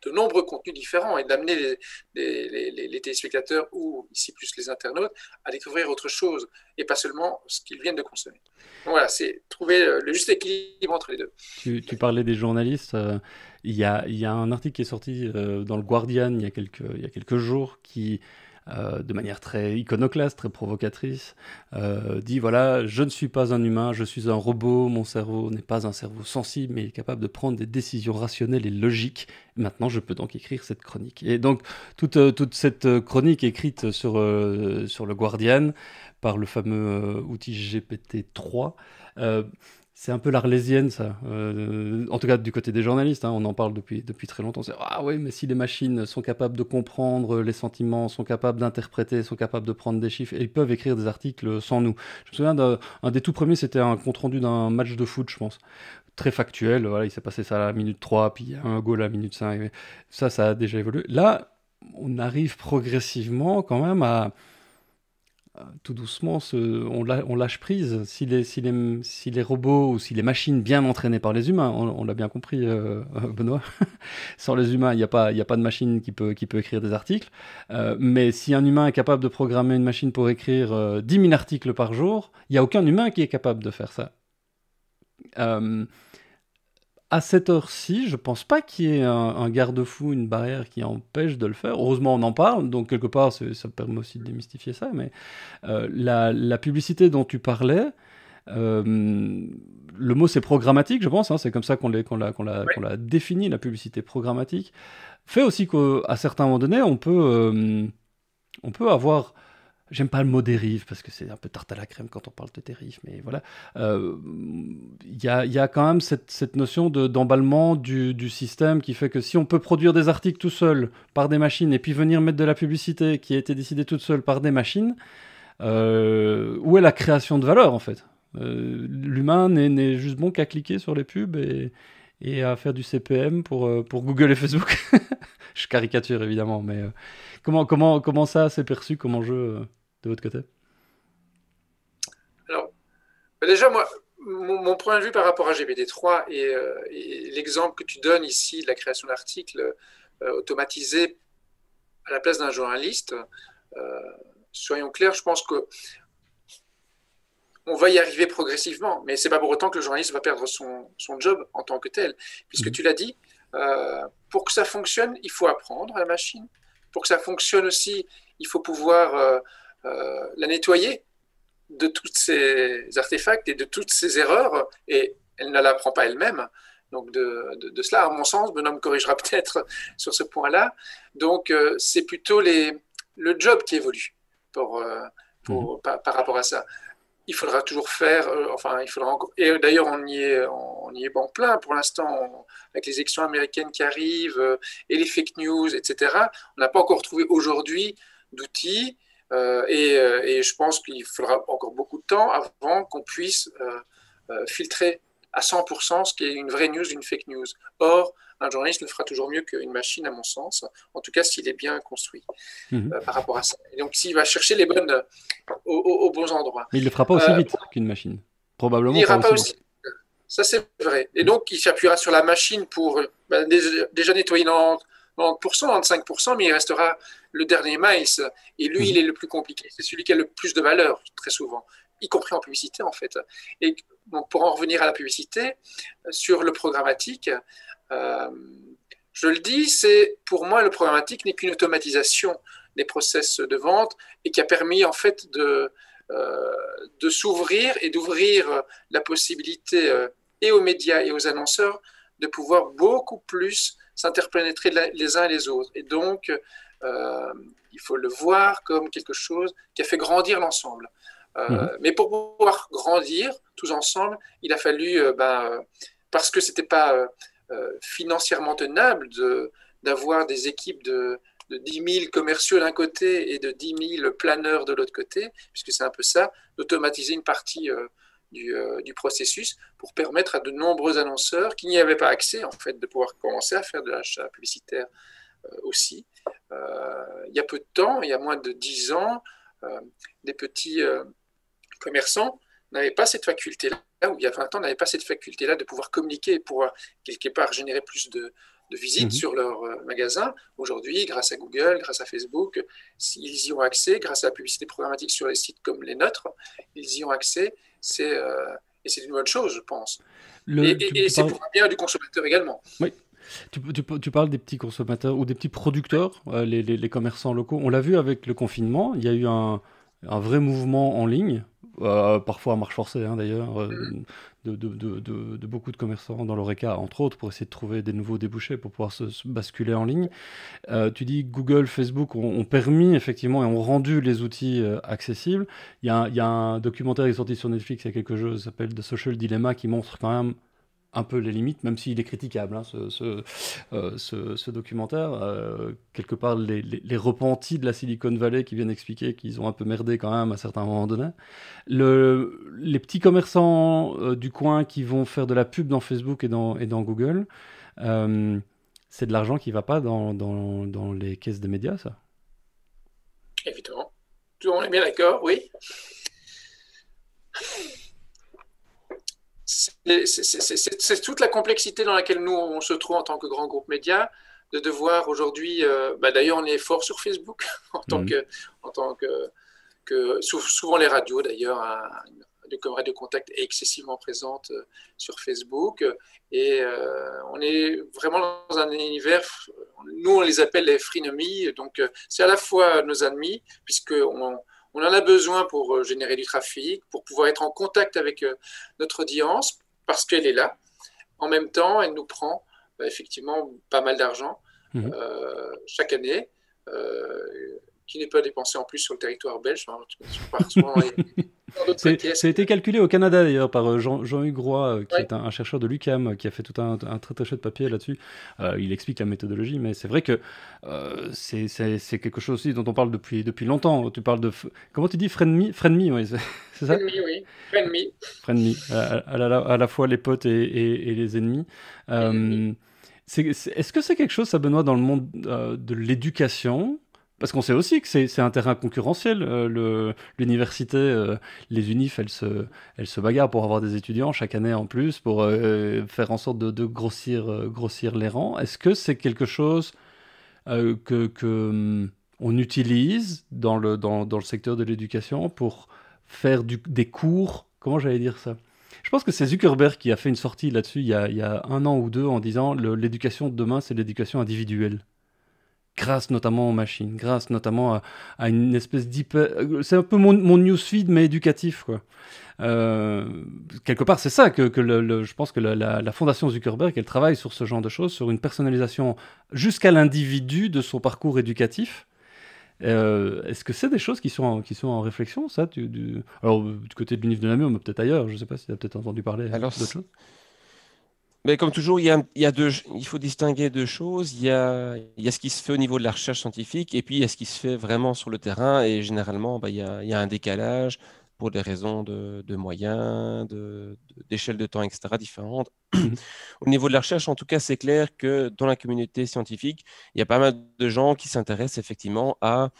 de nombreux contenus différents et d'amener les, téléspectateurs ou ici plus les internautes à découvrir autre chose et pas seulement ce qu'ils viennent de consommer. Donc voilà, c'est trouver euh, le juste équilibre entre les deux. Tu, parlais des journalistes. Euh, il, y a, il y, a, un article qui est sorti euh, dans le Guardian il y quelques, il y a quelques jours qui euh, de manière très iconoclaste, très provocatrice, euh, dit voilà, je ne suis pas un humain, je suis un robot, mon cerveau n'est pas un cerveau sensible, mais il est capable de prendre des décisions rationnelles et logiques. Maintenant, je peux donc écrire cette chronique. Et donc, toute, euh, toute cette chronique écrite sur, sur le Guardian par le fameux outil GPT-3, c'est un peu l'arlésienne, ça. Euh, en tout cas, du côté des journalistes, hein, on en parle depuis, depuis très longtemps. C'est Ah oui, mais si les machines sont capables de comprendre euh, les sentiments, sont capables d'interpréter, sont capables de prendre des chiffres, et ils peuvent écrire des articles sans nous. Je me souviens d'un des tout premiers, c'était un compte-rendu d'un match de foot, je pense. Très factuel, voilà, il s'est passé ça à la minute 3, puis un goal à la minute 5. Ça, ça a déjà évolué. Là, on arrive progressivement quand même à tout doucement, on, lâche prise. Si les, si, les, robots ou si les machines bien entraînées par les humains, on, l'a bien compris, euh, euh, Benoît, sans les humains, il n'y a, pas, a pas de machine qui peut, écrire des articles. Euh, mais si un humain est capable de programmer une machine pour écrire dix 10 000 articles par jour, il n'y a aucun humain qui est capable de faire ça à cette heure-ci, je pense pas qu'il y ait un, garde-fou, une barrière qui empêche de le faire. Heureusement, on en parle, donc quelque part, ça permet aussi de démystifier ça. Mais euh, la, publicité dont tu parlais, euh, le mot c'est programmatique, je pense, hein. c'est comme ça qu'on l'a défini, la publicité programmatique, fait aussi qu'à certains moments donnés, on peut, euh, on peut avoir J'aime pas le mot dérive parce que c'est un peu tarte à la crème quand on parle de dérive, mais voilà. Il euh, y, a, quand même cette, notion d'emballement du, du, système qui fait que si on peut produire des articles tout seul par des machines et puis venir mettre de la publicité qui a été décidée toute seule par des machines, euh, où est la création de valeur en fait euh, L'humain n'est juste bon qu'à cliquer sur les pubs et, et à faire du CPM pour, euh, pour Google et Facebook. je caricature évidemment, mais euh, comment, comment, comment ça s'est perçu comme enjeu euh, de votre côté Alors, bah, déjà, moi, mon, point de vue par rapport à GPT-3 et, l'exemple que tu donnes ici de la création d'articles automatisés à la place d'un journaliste, soyons clairs, je pense que on va y arriver progressivement, mais c'est pas pour autant que le journaliste va perdre son, job en tant que tel. Puisque mhm. tu l'as dit, euh, pour que ça fonctionne, il faut apprendre la machine. Pour que ça fonctionne aussi, il faut pouvoir euh, euh, la nettoyer de tous ces artefacts et de toutes ces erreurs. Et elle ne l'apprend pas elle-même. Donc de, cela, à mon sens, Benoît me corrigera peut-être sur ce point-là. Donc c'est plutôt les, le job qui évolue pour, mhm. par rapport à ça il faudra toujours faire, euh, enfin, il faudra encore, et d'ailleurs on y est, on y est en plein pour l'instant, avec les élections américaines qui arrivent euh, et les fake news, etc. On n'a pas encore trouvé aujourd'hui d'outils, euh, et, je pense qu'il faudra encore beaucoup de temps avant qu'on puisse filtrer à 100% ce qui est une vraie news, une fake news. Or, un journaliste le fera toujours mieux qu'une machine, à mon sens, en tout cas s'il est bien construit mhm. euh, par rapport à ça. donc s'il va chercher les bonnes euh, au aux, bons endroits. Mais il ne le fera pas aussi euh, vite qu'une machine, probablement. Il pas aussi. Vite. Ça, c'est vrai. Et donc, il s'appuiera sur la machine pour bah, déjà nettoyer 90%, 25%, mais il restera le dernier maïs. Et lui, il mhm. est le plus compliqué. C'est celui qui a le plus de valeur, très souvent y compris en publicité en fait. Et donc pour en revenir à la publicité, sur le programmatique, euh, je le dis, c'est pour moi le programmatique n'est qu'une automatisation des process de vente et qui a permis en fait de, euh, de s'ouvrir et d'ouvrir la possibilité euh, et aux médias et aux annonceurs de pouvoir beaucoup plus s'interpénétrer les uns et les autres. Et donc, il faut le voir comme quelque chose qui a fait grandir l'ensemble. Mhm. Mais pour pouvoir grandir tous ensemble, il a fallu, ben, parce que c'était pas euh, financièrement tenable d'avoir des équipes de, de 10 000 commerciaux d'un côté et de 10 000 planeurs de l'autre côté, puisque c'est un peu ça, d'automatiser une partie euh, euh, du, processus pour permettre à de nombreux annonceurs qui n'y avaient pas accès, en fait, de pouvoir commencer à faire de l'achat publicitaire aussi. il y a peu de temps, il y a moins de 10 ans, des petits commerçants n'avaient pas cette faculté-là là où il y a 20 ans, n'avaient pas cette faculté-là de pouvoir communiquer et pouvoir, quelque part, générer plus de, visites mhm. sur leur euh, magasin. Aujourd'hui, grâce à Google, grâce à Facebook, ils y ont accès. Grâce à la publicité programmatique sur les sites comme les nôtres, ils y ont accès. C'est euh, et c'est une bonne chose, je pense. Le, et, c'est pour le bien du consommateur également. Oui, tu, tu, parles des petits consommateurs ou des petits producteurs, euh, les, commerçants locaux. On l'a vu avec le confinement, il y a eu un, un vrai mouvement en ligne euh, parfois à marche forcée hein, d'ailleurs, euh, de, beaucoup de commerçants dans l'ORECA, entre autres, pour essayer de trouver des nouveaux débouchés, pour pouvoir se, basculer en ligne. Euh, tu dis Google, Facebook ont, permis effectivement et ont rendu les outils accessibles. Il y, a, un documentaire qui est sorti sur Netflix il y a quelques jours, qui s'appelle The Social Dilemma, qui montre quand même un peu les limites, même s'il est critiquable, hein, euh, ce, ce, documentaire. Euh, quelque part, les, repentis de la Silicon Valley qui viennent expliquer qu'ils ont un peu merdé quand même à certains moments donnés. Le, les petits commerçants euh, du coin qui vont faire de la pub dans Facebook et dans, et dans Google, c'est de l'argent qui va pas dans, dans les caisses des médias, ça Évidemment. On est bien d'accord, oui c'est toute la complexité dans laquelle nous, on se trouve en tant que grand groupe média, de devoir aujourd'hui, euh, bah, d'ailleurs on est fort sur Facebook, en tant, mhm. que, en tant que, que, souvent les radios d'ailleurs, hein, de comme de Contact est excessivement présente euh, sur Facebook, et euh, on est vraiment dans un univers, nous on les appelle les frenemies », donc c'est à la fois nos ennemis, puisque on on en a besoin pour euh, générer du trafic, pour pouvoir être en contact avec euh, notre audience, parce qu'elle est là. En même temps, elle nous prend bah, effectivement pas mal d'argent mmh. euh, chaque année, qui n'est pas dépensé en plus sur le territoire belge. Hein, C'est a été calculé au Canada d'ailleurs par euh, Jean, jean euh, qui est un, chercheur de l'UCAM, euh, qui a fait tout un, un très de papier là-dessus. il explique la méthodologie, mais c'est vrai que c'est, c'est, quelque chose aussi dont on parle depuis, depuis longtemps. Tu parles de. Comment tu dis Frenemy Frenemy, oui, c'est, ça Frenemy, oui. Frenemy. Frenemy. À, la, à, la fois les potes et, les ennemis. Euh, est-ce que c'est quelque chose, ça, Benoît, dans le monde de l'éducation parce qu'on sait aussi que c'est un terrain concurrentiel. Euh, l'université, euh, les UNIF, elles se, elles se bagarrent pour avoir des étudiants chaque année en plus, pour euh, faire en sorte de, grossir, grossir les rangs. Est-ce que c'est quelque chose que, que hum, on utilise dans le, dans, dans le secteur de l'éducation pour faire du, des cours Comment j'allais dire ça je pense que c'est Zuckerberg qui a fait une sortie là-dessus il, il, y a un an ou deux en disant l'éducation de demain, c'est l'éducation individuelle grâce notamment aux machines, grâce notamment à, une espèce d'hyper... Euh, c'est un peu mon, newsfeed, mais éducatif, quoi. Euh, quelque part, c'est ça que, que je pense que la, fondation Zuckerberg, elle travaille sur ce genre de choses, sur une personnalisation jusqu'à l'individu de son parcours éducatif. Euh, est-ce que c'est des choses qui sont en, qui sont en réflexion, ça du, Alors, du côté de l'UNIF de Namur, mais peut-être ailleurs, je ne sais pas si tu as peut-être entendu parler d'autres choses. Mais comme toujours, il, y a, deux, il faut distinguer deux choses. Il y, a, il ce qui se fait au niveau de la recherche scientifique et puis il y a ce qui se fait vraiment sur le terrain. Et généralement, bah, il, y a, un décalage pour des raisons de, de moyens, d'échelle de, de, temps, etc., différentes. Mmh. au niveau de la recherche, en tout cas, c'est clair que dans la communauté scientifique, il y a pas mal de gens qui s'intéressent effectivement à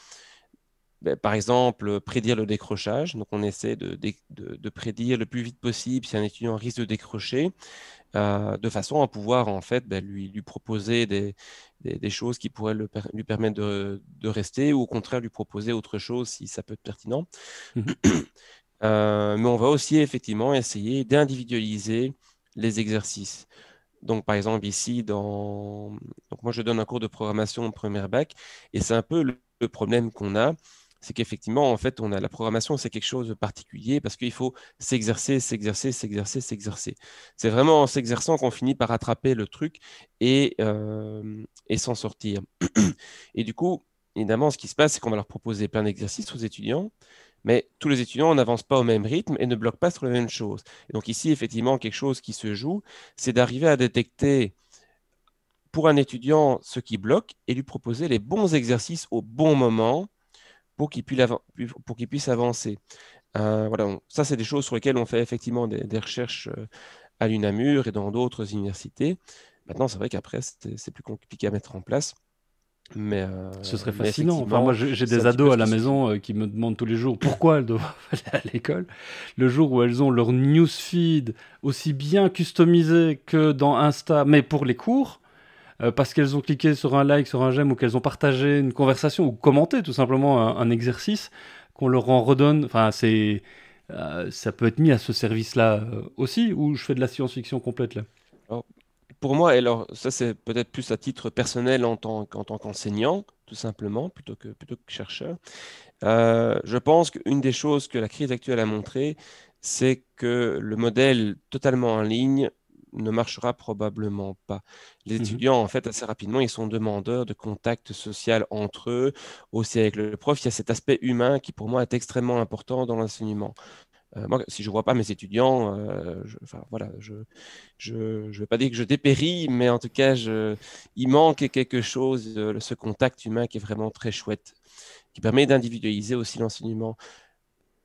ben, par exemple, prédire le décrochage. Donc, on essaie de, prédire le plus vite possible si un étudiant risque de décrocher, euh, de façon à pouvoir en fait ben, lui, proposer des, choses qui pourraient lui permettre de, rester, ou au contraire lui proposer autre chose si ça peut être pertinent. Mmh. Euh, mais on va aussi effectivement essayer d'individualiser les exercices. Donc, par exemple, ici, dans... moi, je donne un cours de programmation en première bac, et c'est un peu le problème qu'on a, c'est qu'effectivement, en fait, on a la programmation, c'est quelque chose de particulier parce qu'il faut s'exercer, s'exercer, s'exercer, s'exercer. C'est vraiment en s'exerçant qu'on finit par attraper le truc et, euh, et s'en sortir. et du coup, évidemment, ce qui se passe, c'est qu'on va leur proposer plein d'exercices aux étudiants, mais tous les étudiants n'avancent pas au même rythme et ne bloquent pas sur la même chose. donc ici, effectivement, quelque chose qui se joue, c'est d'arriver à détecter pour un étudiant ce qui bloque et lui proposer les bons exercices au bon moment pour qu'ils puissent avancer. Euh, voilà, ça, c'est des choses sur lesquelles on fait effectivement des, recherches euh, à l'UNAMUR et dans d'autres universités. Maintenant, c'est vrai qu'après, c'est plus compliqué à mettre en place. Mais euh, ce serait fascinant. Enfin, moi, j'ai des ados à la maison qui me demandent tous les jours pourquoi elles doivent aller à l'école. Le jour où elles ont leur newsfeed aussi bien customisé que dans Insta, mais pour les cours, euh, parce qu'elles ont cliqué sur un like, sur un j'aime, ou qu'elles ont partagé une conversation, ou commenté tout simplement un, exercice, qu'on leur en redonne. Enfin, c'est. Euh, ça peut être mis à ce service-là euh, aussi, ou je fais de la science-fiction complète là Pour moi, et alors ça c'est peut-être plus à titre personnel en tant, tant qu'enseignant, tout simplement, plutôt que, plutôt que chercheur. je pense qu'une des choses que la crise actuelle a montré, c'est que le modèle totalement en ligne ne marchera probablement pas. Les mmh étudiants, en fait, assez rapidement, ils sont demandeurs de contact social entre eux, aussi avec le prof. Il y a cet aspect humain qui, pour moi, est extrêmement important dans l'enseignement. Euh, moi, si je ne vois pas mes étudiants, euh, je, enfin, voilà, je ne je, vais pas dire que je dépéris, mais en tout cas, il manque quelque chose, euh, ce contact humain qui est vraiment très chouette, qui permet d'individualiser aussi l'enseignement.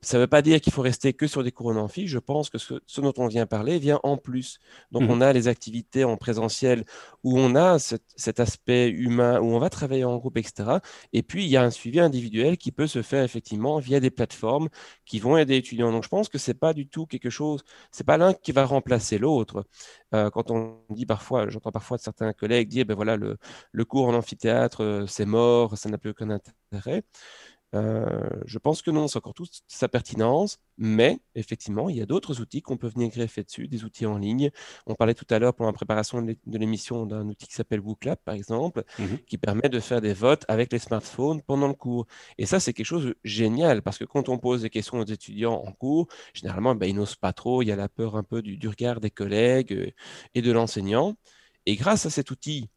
Ça ne veut pas dire qu'il faut rester que sur des cours en amphi. Je pense que ce, dont on vient parler vient en plus. Donc, mhm. on a les activités en présentiel où on a cet, aspect humain, où on va travailler en groupe, etc. Et puis, il y a un suivi individuel qui peut se faire effectivement via des plateformes qui vont aider les étudiants. Donc, je pense que ce n'est pas du tout quelque chose, ce n'est pas l'un qui va remplacer l'autre. Euh, quand on dit parfois, j'entends parfois certains collègues dire, ben voilà, le, le cours en amphithéâtre, euh, c'est mort, ça n'a plus aucun intérêt. Euh, je pense que non, c'est encore toute sa pertinence, mais effectivement, il y a d'autres outils qu'on peut venir greffer dessus, des outils en ligne. On parlait tout à l'heure pour la préparation de l'émission d'un outil qui s'appelle WooClap, par exemple, mmh qui permet de faire des votes avec les smartphones pendant le cours. Et ça, c'est quelque chose de génial, parce que quand on pose des questions aux étudiants en cours, généralement, ben, ils n'osent pas trop, il y a la peur un peu du regard des collègues euh, et de l'enseignant. Et grâce à cet outil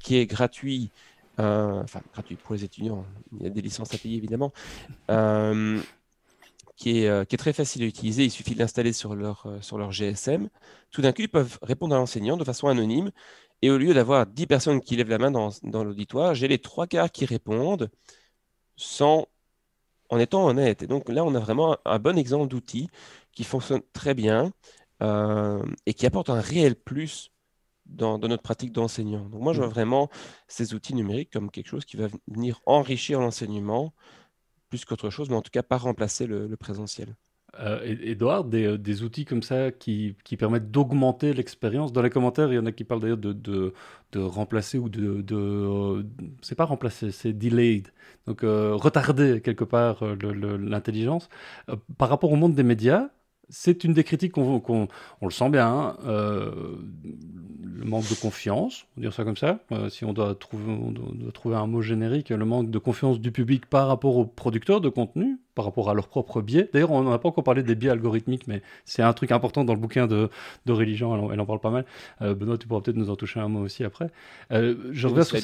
qui est gratuit, euh, enfin gratuit pour les étudiants, il y a des licences à payer évidemment, euh, euh, qui est, très facile à utiliser. Il suffit de l'installer sur leur, GSM. Tout d'un coup, ils peuvent répondre à l'enseignant de façon anonyme. Et au lieu d'avoir 10 personnes qui lèvent la main dans, l'auditoire, j'ai les trois quarts qui répondent sans, en étant honnête. Et donc là, on a vraiment un, bon exemple d'outil qui fonctionne très bien et qui apporte un réel plus dans, notre pratique d'enseignant. Donc moi, je vois mm. vraiment ces outils numériques comme quelque chose qui va venir enrichir l'enseignement plus qu'autre chose, mais en tout cas pas remplacer le, présentiel. Edouard, euh, euh, des, outils comme ça qui, permettent d'augmenter l'expérience. Dans les commentaires, il y en a qui parlent d'ailleurs de, remplacer ou de. de euh, c'est pas remplacer, c'est delayed. Donc retarder quelque part l'intelligence. par rapport au monde des médias, c'est une des critiques qu'on le sent bien, hein. euh, le manque de confiance, on dire ça comme ça, euh, si on doit, trouver, trouver un mot générique, le manque de confiance du public par rapport aux producteurs de contenu, par rapport à leurs propres biais. D'ailleurs, on n'a pas encore parlé des biais algorithmiques, mais c'est un truc important dans le bouquin de, de Religion, elle, en, parle pas mal. Euh, Benoît, tu pourras peut-être nous en toucher un mot aussi après. je reviens sur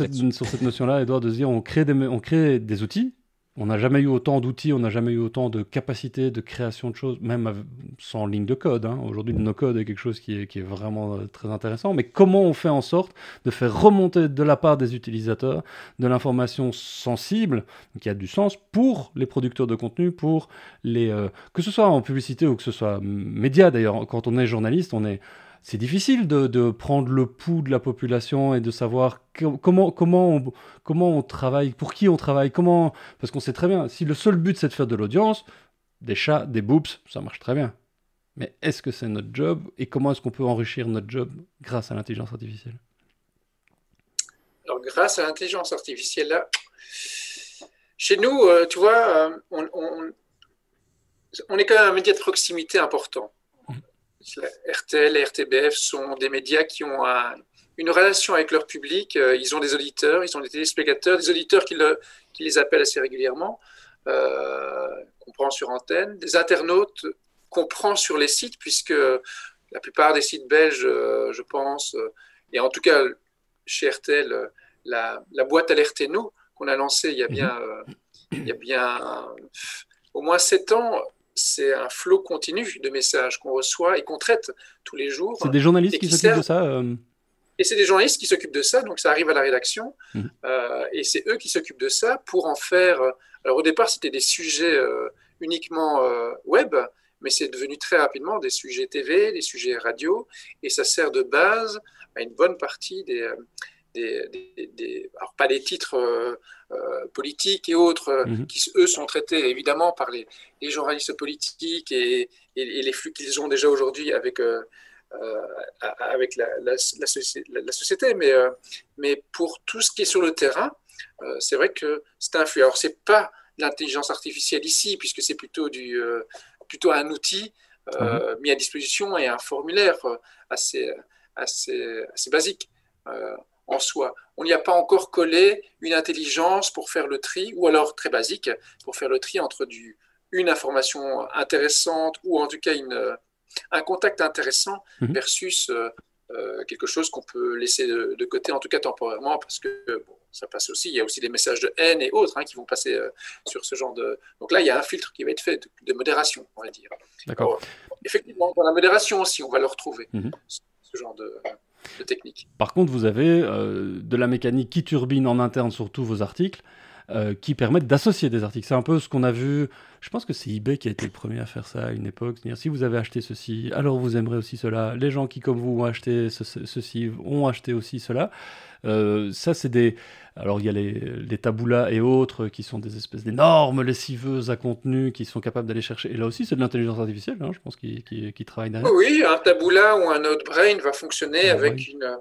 cette, notion-là, Edouard, de se dire on crée des, on crée des outils on n'a jamais eu autant d'outils, on n'a jamais eu autant de capacités de création de choses, même sans ligne de code. Hein. Aujourd'hui, le no-code est quelque chose qui est, vraiment euh, très intéressant. Mais comment on fait en sorte de faire remonter de la part des utilisateurs de l'information sensible, qui a du sens, pour les producteurs de contenu, pour les, euh, que ce soit en publicité ou que ce soit média d'ailleurs. Quand on est journaliste, on est c'est difficile de, prendre le pouls de la population et de savoir comment, comment, on, comment on travaille, pour qui on travaille, comment. Parce qu'on sait très bien, si le seul but c'est de faire de l'audience, des chats, des boops, ça marche très bien. Mais est-ce que c'est notre job et comment est-ce qu'on peut enrichir notre job grâce à l'intelligence artificielle Alors, grâce à l'intelligence artificielle, là, chez nous, euh, tu vois, euh, on, est quand même un média de proximité important. RTL et RTBF sont des médias qui ont une relation avec leur public. Euh, ils ont des auditeurs, ils ont des téléspectateurs, des auditeurs qui, les appellent assez régulièrement, euh, qu'on prend sur antenne, des internautes qu'on prend sur les sites, puisque la plupart des sites belges, euh, je pense, et en tout cas chez RTL, la, boîte Alertez-nous qu'on a lancée il y a mhm. bien, il y a bien au moins sept ans, c'est un flot continu de messages qu'on reçoit et qu'on traite tous les jours. C'est des journalistes qui, s'occupent de ça euh Et c'est des journalistes qui s'occupent de ça, donc ça arrive à la rédaction, mmh. euh, et c'est eux qui s'occupent de ça pour en faire... Euh, alors au départ, c'était des sujets uniquement web, mais c'est devenu très rapidement des sujets TV, des sujets radio, et ça sert de base à une bonne partie des pas des titres euh, euh, politiques et autres, euh, mhm. qui eux sont traités évidemment par les, journalistes politiques et, les flux qu'ils ont déjà aujourd'hui avec, avec la, société, mais, mais pour tout ce qui est sur le terrain, c'est vrai que c'est un flux. Alors c'est pas l'intelligence artificielle ici, puisque c'est plutôt, du, plutôt un outil mhm. mis à disposition et un formulaire assez, assez, assez basique en soi. On n'y a pas encore collé une intelligence pour faire le tri, ou alors très basique, pour faire le tri entre du, une information intéressante, ou en tout cas une, un contact intéressant, mhm. versus euh, euh, quelque chose qu'on peut laisser de, côté, en tout cas temporairement, parce que euh, bon, ça passe aussi. Il y a aussi des messages de haine et autres hein, qui vont passer sur ce genre de. Donc là, il y a un filtre qui va être fait de, modération, on va dire. D'accord. Effectivement, dans la modération aussi, on va le retrouver, mhm. ce genre de. Par contre, vous avez euh, de la mécanique qui turbine en interne sur tous vos articles. Euh, qui permettent d'associer des articles. C'est un peu ce qu'on a vu. Je pense que c'est eBay qui a été le premier à faire ça à une époque. C'est-à-dire, si vous avez acheté ceci, alors vous aimerez aussi cela. Les gens qui, comme vous, ont acheté ceci, ont acheté aussi cela. Euh, ça, c'est des. Alors, il y a les, les taboulas et autres qui sont des espèces d'énormes lessiveuses à contenu qui sont capables d'aller chercher. Et là aussi, c'est de l'intelligence artificielle, hein, je pense, qui, qui, travaille derrière. Oui, un taboula ou un brain va fonctionner avec une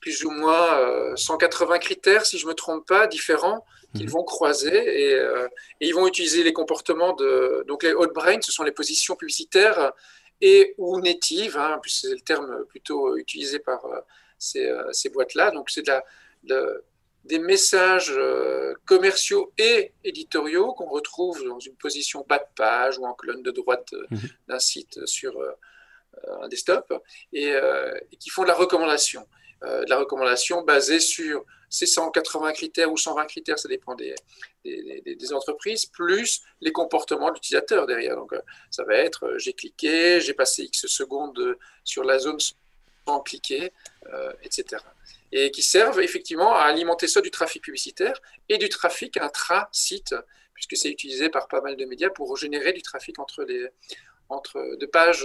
plus ou moins 180 euh, critères, si je ne me trompe pas, différents qu'ils mhm. vont croiser euh, et, ils vont utiliser les comportements de donc les hot brain, ce sont les positions publicitaires et ou natives, hein, plus c'est le terme plutôt utilisé par euh, ces, boîtes-là. Donc c'est de la, des messages commerciaux et éditoriaux qu'on retrouve dans une position bas de page ou en colonne de droite mhm. d'un site sur un desktop et, qui font de la recommandation. Euh, de la recommandation basée sur ces 180 critères ou 120 critères, ça dépend des, entreprises, plus les comportements de l'utilisateur derrière. Donc, euh, ça va être euh, j'ai cliqué, j'ai passé X secondes sur la zone sans cliquer, etc. Et qui servent effectivement à alimenter ça du trafic publicitaire et du trafic intra-site, puisque c'est utilisé par pas mal de médias pour générer du trafic entre les, entre, de, page,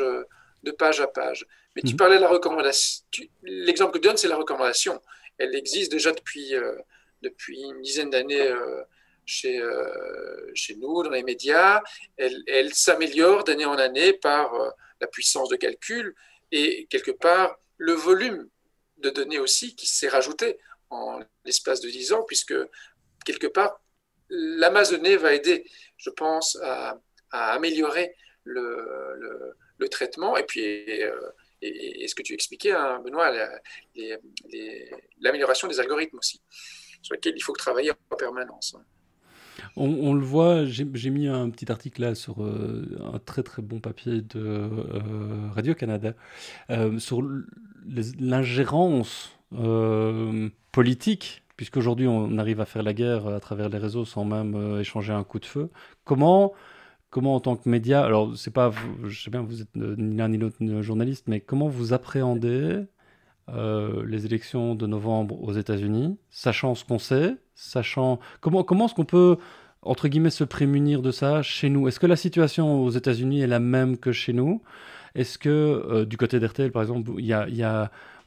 de page à page. Mais tu mhm. parlais de la recommandation. L'exemple que tu donnes, c'est la recommandation. Elle existe déjà depuis, euh, depuis une dizaine d'années euh, chez, euh, chez nous, dans les médias. Elle, s'améliore d'année en année par la puissance de calcul et quelque part le volume de données aussi qui s'est rajouté en l'espace de 10 ans, puisque quelque part, la masse de données va aider, je pense, à, améliorer le, le, le, traitement et puis et, ce que tu expliquais, hein, Benoît, l'amélioration des algorithmes aussi, sur lesquels il faut travailler en permanence. Hein. On, le voit, j'ai mis un petit article là sur euh, un très très bon papier de euh, Radio-Canada euh, sur l'ingérence politique, puisqu'aujourd'hui on arrive à faire la guerre à travers les réseaux sans même échanger un coup de feu. Comment comment en tant que média, alors c'est pas, je sais bien, vous êtes euh, ni l'un ni l'autre journaliste, mais comment vous appréhendez euh, les élections de novembre aux États-Unis, sachant ce qu'on sait, sachant comment comment est-ce qu'on peut entre guillemets se prémunir de ça chez nous Est-ce que la situation aux États-Unis est la même que chez nous Est-ce que euh, du côté d'RTL par exemple, il y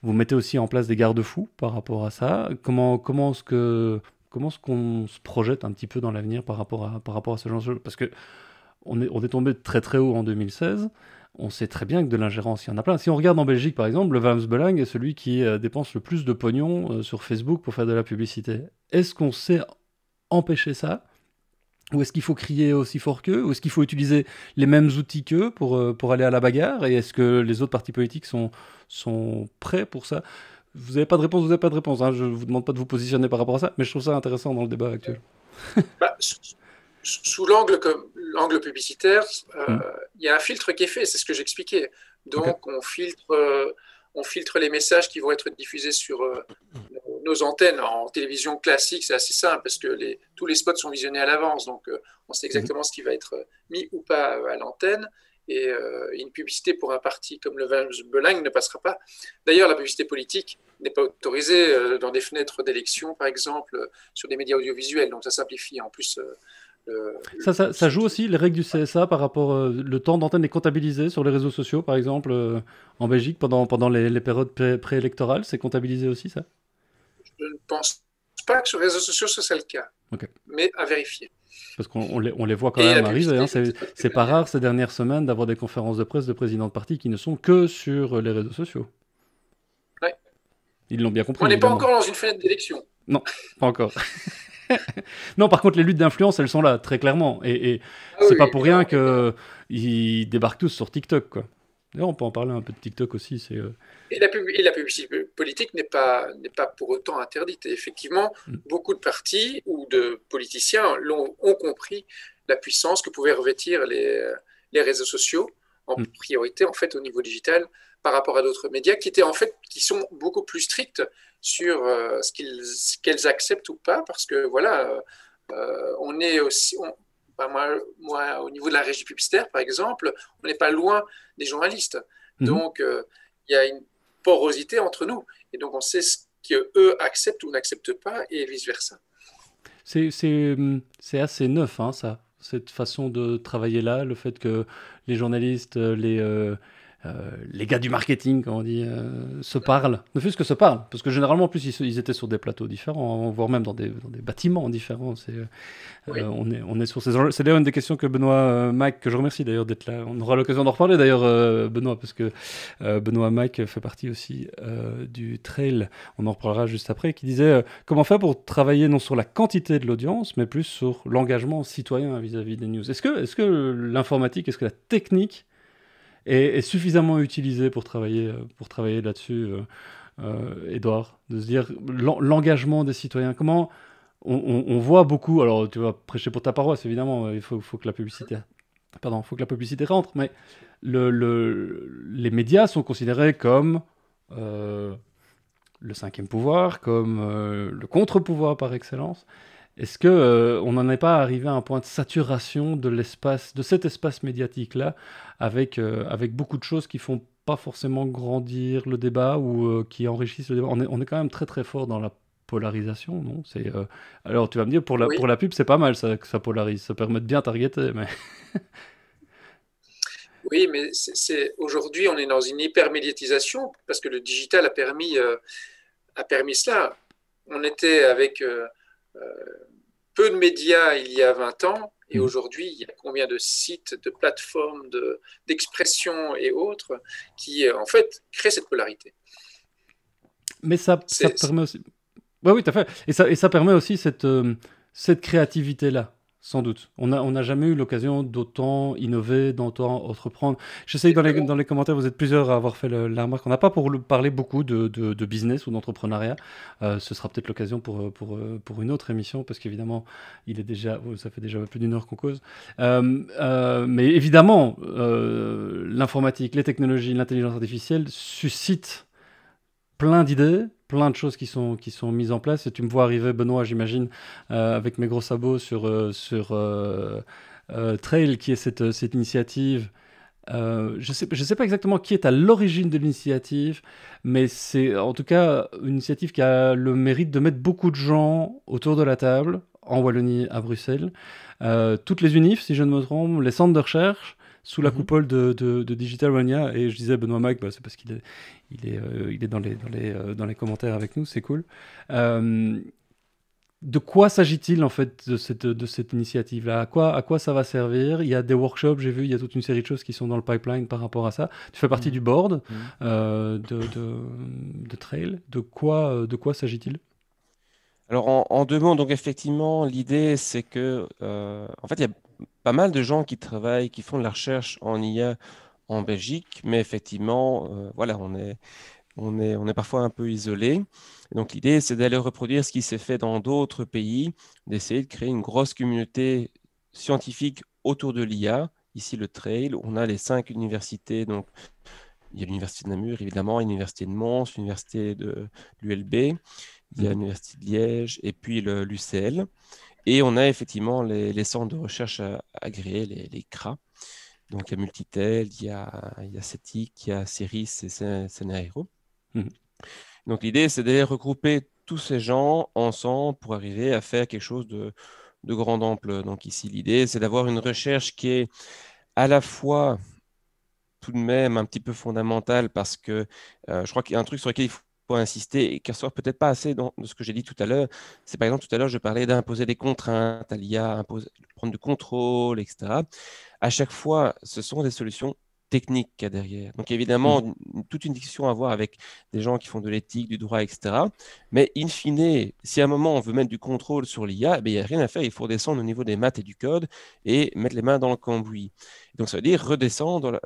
vous mettez aussi en place des garde-fous par rapport à ça Comment comment est-ce que comment ce qu'on se projette un petit peu dans l'avenir par rapport à par rapport à ce genre de choses Parce que on est, tombé très très haut en 2016 on sait très bien que de l'ingérence, il y en a plein. Si on regarde en Belgique, par exemple, le Vams Belang est celui qui euh, dépense le plus de pognon euh, sur Facebook pour faire de la publicité. Est-ce qu'on sait empêcher ça Ou est-ce qu'il faut crier aussi fort qu'eux Ou est-ce qu'il faut utiliser les mêmes outils qu'eux pour, euh, pour aller à la bagarre Et est-ce que les autres partis politiques sont, sont prêts pour ça Vous n'avez pas de réponse, vous n'avez pas de réponse. Hein. Je ne vous demande pas de vous positionner par rapport à ça, mais je trouve ça intéressant dans le débat actuel. bah, sous l'angle l'angle publicitaire, euh, mm. il y a un filtre qui est fait, c'est ce que j'expliquais. Donc on filtre euh, on filtre les messages qui vont être diffusés sur euh, nos antennes. En télévision classique, c'est assez simple parce que les, tous les spots sont visionnés à l'avance, donc on sait exactement ce qui va être mis ou pas à l'antenne. Et une publicité pour un parti comme le Belang ne passera pas. D'ailleurs, la publicité politique n'est pas autorisée dans des fenêtres d'élection, par exemple, sur des médias audiovisuels. Donc ça simplifie en plus euh, ça, ça, joue aussi les règles du CSA par rapport euh, le temps d'antenne est comptabilisé sur les réseaux sociaux par exemple euh, en Belgique pendant pendant les, périodes préélectorales c'est comptabilisé aussi ça Je ne pense pas que sur les réseaux sociaux ce soit le cas, mais à vérifier. Parce qu'on les, les, voit quand même arriver. Hein. c'est pas rare ces dernières semaines d'avoir des conférences de presse de présidents de parti qui ne sont que sur les réseaux sociaux. Ouais. Ils l'ont bien compris. On n'est pas encore dans une fenêtre d'élection. Non, pas encore. non, par contre, les luttes d'influence, elles sont là, très clairement. Et, ce n'est ah c'est pas pour rien qu'ils débarquent tous sur TikTok, quoi. on peut en parler un peu de TikTok aussi. C'est, euh, et, la publicité politique n'est pas, pour autant interdite. effectivement, mm. beaucoup de partis ou de politiciens l'ont, ont compris la puissance que pouvaient revêtir les, euh, réseaux sociaux, en mm. priorité en fait au niveau digital, par rapport à d'autres médias qui étaient en fait qui sont beaucoup plus strictes sur euh, ce ce qu'elles acceptent ou pas parce que voilà euh, euh, on est aussi bah, moi, moi, au niveau de la régie publicitaire par exemple on n'est pas loin des journalistes mhm. donc il y a une porosité entre nous et donc on sait ce qu'eux acceptent ou n'acceptent pas et vice versa c'est assez neuf hein, ça cette façon de travailler là le fait que les journalistes les euh, les gars du marketing, comme on dit, euh, se parlent, ne fût-ce que se parlent, parce que généralement, en plus, ils, étaient sur des plateaux différents, hein, voire même dans des, bâtiments différents. Euh, on, est, on est sur ces C'est d'ailleurs une des questions que Benoît Mac, que je remercie d'ailleurs d'être là, on aura l'occasion d'en reparler d'ailleurs, Benoît, parce que Benoît Mac fait partie aussi du trail, on en reparlera juste après, qui disait comment faire pour travailler non sur la quantité de l'audience, mais plus sur l'engagement citoyen vis-à-vis des news. Est-ce que, est -ce que l'informatique, est-ce que la technique est, suffisamment utilisé pour travailler, pour travailler là-dessus, Edouard euh, euh, De se dire l'engagement des citoyens, comment on, voit beaucoup, alors tu vas prêcher pour ta paroisse, évidemment, il faut, faut que la publicité... Pardon, faut que la publicité rentre, mais le, les médias sont considérés comme euh, le cinquième pouvoir, comme le contre-pouvoir par excellence. Est-ce que euh, on n'en est pas arrivé à un point de saturation de l'espace, de cet espace médiatique là, avec euh, avec beaucoup de choses qui font pas forcément grandir le débat ou euh, qui enrichissent le débat. On est, on est quand même très très fort dans la polarisation, non C'est alors tu vas me dire pour la pour la pub c'est pas mal ça que ça polarise, ça permet de bien targeter, mais Oui, mais c'est aujourd'hui on est dans une hypermédiatisation parce que le digital a permis a permis cela. On était avec peu de médias il y a 20 ans, et mmh. aujourd'hui, il y a combien de sites, de plateformes, d'expressions et autres qui, euh, en fait, créent cette polarité. Mais ça, permet aussi. oui, tout fait. Et ça, et ça permet aussi cette, euh, cette créativité-là. Sans doute. On n'a on a jamais eu l'occasion d'autant innover, d'autant entreprendre. J'essaye dans les, dans les commentaires, vous êtes plusieurs à avoir fait la remarque. On n'a pas pour parler beaucoup de, de, business ou d'entrepreneuriat. Euh, ce sera peut-être l'occasion pour, pour, pour une autre émission, parce qu'évidemment, il est déjà, ça fait déjà plus d'une heure qu'on cause. Euh, euh, mais évidemment, l'informatique, les technologies, l'intelligence artificielle suscitent plein d'idées plein de choses qui sont, qui mises en place. Et tu me vois arriver, Benoît, j'imagine, euh, avec mes gros sabots sur, euh, euh, Trail, qui est cette, initiative. je ne sais pas exactement qui est à l'origine de l'initiative, mais c'est en tout cas une initiative qui a le mérite de mettre beaucoup de gens autour de la table, en Wallonie, à Bruxelles. toutes les UNIF, si je ne me trompe, les centres de recherche, sous la mhm. coupole de, Digital Mania. Et je disais Benoît Mac, bah, c'est parce qu'il est, il est, euh, il est dans, les, euh, dans, les, commentaires avec nous, c'est cool. Euh, de quoi s'agit-il en fait de cette, de cette initiative-là à quoi, à quoi ça va servir Il y a des workshops, j'ai vu, il y a toute une série de choses qui sont dans le pipeline par rapport à ça. Tu fais partie mhm. du board mhm. de, Trail. De quoi, de quoi s'agit-il Alors en, deux mots, donc effectivement, l'idée c'est que, en fait, il y a pas mal de gens qui travaillent, qui font de la recherche en IA en Belgique, mais effectivement, euh, voilà, on est, parfois un peu isolé. Donc l'idée, c'est d'aller reproduire ce qui s'est fait dans d'autres pays, d'essayer de créer une grosse communauté scientifique autour de l'IA. Ici, le trail, on a les cinq universités. Donc, il y a l'université de Namur, évidemment, l'université de Mons, l'université de l'ULB, a mhm. l'université de Liège et puis l'UCL. Et on a effectivement les, centres de recherche euh, agréés, les, CRA. Donc, il y a Multitel, il y a, il CETIC, il y a CERIS et Cenaero. Mhm. Donc, l'idée, c'est d'aller regrouper tous ces gens ensemble pour arriver à faire quelque chose de, de ample, Donc, ici, l'idée, c'est d'avoir une recherche qui est à la fois tout de même un petit peu fondamentale parce que euh, je crois qu'il y a un truc sur lequel il faut pour insister et qui ressort peut-être pas assez dans, ce que j'ai dit tout à l'heure. C'est par exemple, tout à l'heure, je parlais d'imposer des contraintes à l'IA, prendre du contrôle, etc. À chaque fois, ce sont des solutions techniques qu'il y a derrière. Donc évidemment, mm. toute une discussion à avoir avec des gens qui font de l'éthique, du droit, etc. Mais in fine, si à un moment on veut mettre du contrôle sur l'IA, eh il n'y a rien à faire, il faut redescendre au niveau des maths et du code et mettre les mains dans le cambouis. Donc ça veut dire redescendre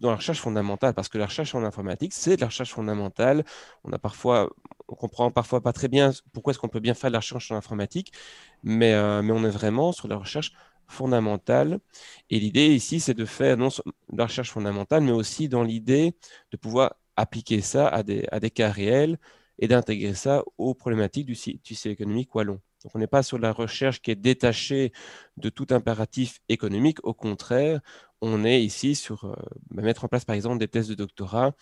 dans la recherche fondamentale, parce que la recherche en informatique, c'est de la recherche fondamentale. On a parfois, on comprend parfois pas très bien pourquoi est-ce qu'on peut bien faire de la recherche en informatique, mais, euh, mais on est vraiment sur la recherche fondamentale. Et l'idée ici, c'est de faire non de la recherche fondamentale, mais aussi dans l'idée de pouvoir appliquer ça à des, à des cas réels et d'intégrer ça aux problématiques du, du économique wallon. Donc on n'est pas sur la recherche qui est détachée de tout impératif économique. Au contraire, on est ici sur euh, bah, mettre en place, par exemple, des thèses de doctorat